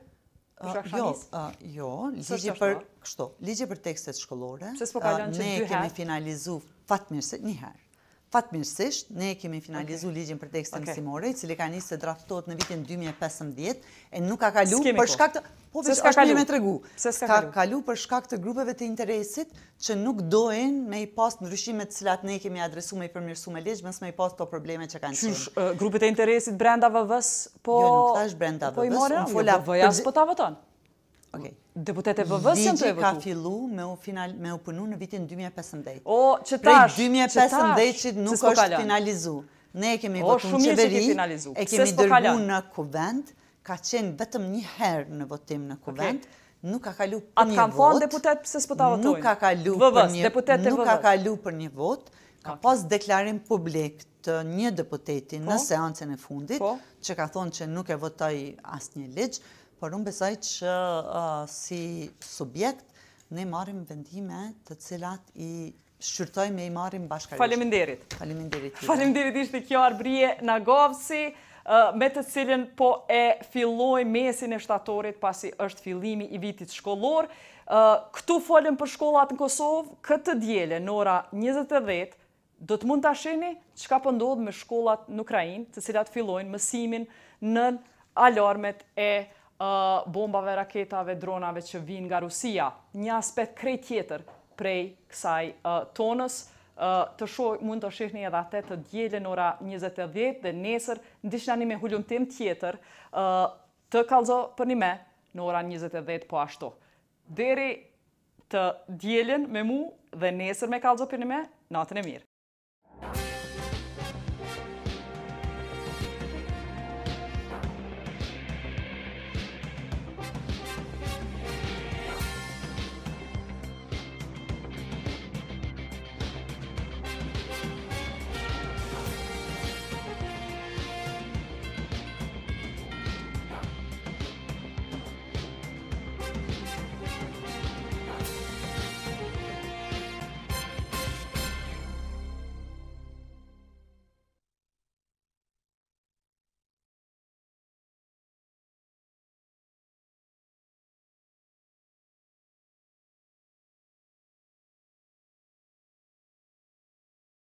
Uh, jo, uh, jo, ligji për, kështu, ligji për tekstet shkollore, ne kemi finalizu një njëherë, mirësisht, ne kemi finalizu ligjin për tekste mësimore, cili ka njësë të draftot në vitin 2015, e nuk ka kalu për shkak të... Po, vështë ka kalu? Me të regu. Ka kalu për shkak të grupeve të interesit që nuk dojnë me i pas në ryshimet cilat ne kemi adresu me i përmirësu me ligjë, mësë me i pas të probleme që kanë qënë. Qysh, grupe të interesit brenda vëvës, po... Jo, nuk tash brenda vëvës, po i morë, po fola, morë, jo, po ta morë, po Deputete BV-së janë të e votu? Ligi ka fillu me u pënu në vitin 2015. O, që tash? Prej 2015 nuk është finalizu. Ne e kemi votu në qeveri, e kemi dërgu në kuvend, ka qenë vetëm një herë në votim në kuvend, nuk ka kalu për një vot. Atë kam fanë deputet pëse së pëta votojnë? Nuk ka kalu për një vot, ka pas deklarim publik të një deputeti po. në seancën e fundit, po. që ka thonë që nuk e votoj asë një ligjë, por unë besaj që si subjekt ne marim vendime të cilat i shqyrtoj me i marim bashkarisht. Falim ndirit. Falim ndirit. ishte kjo arbrije Nagovsi, me të cilin po e filloj mesin e shtatorit pasi është fillimi i vitit shkollor. Këtu folim për shkollat në Kosovë, këtë djele në ora 20.10 dhe do të mund të asheni që ka pëndodhë po me shkollat në Ukrajin të cilat fillojnë mësimin në alarmet e bombave, raketave, dronave që vinë nga Rusia. Një aspet krej tjetër prej kësaj tonës, të shoj mund të shihni edhe atë të djelen në ora 20:10 dhe, dhe nesër ndiqni me hulumtim tjetër të kallzo për një me në ora 20:10 po ashtu. Deri të djelen me mu dhe nesër me kallzo për një me, natën e mirë.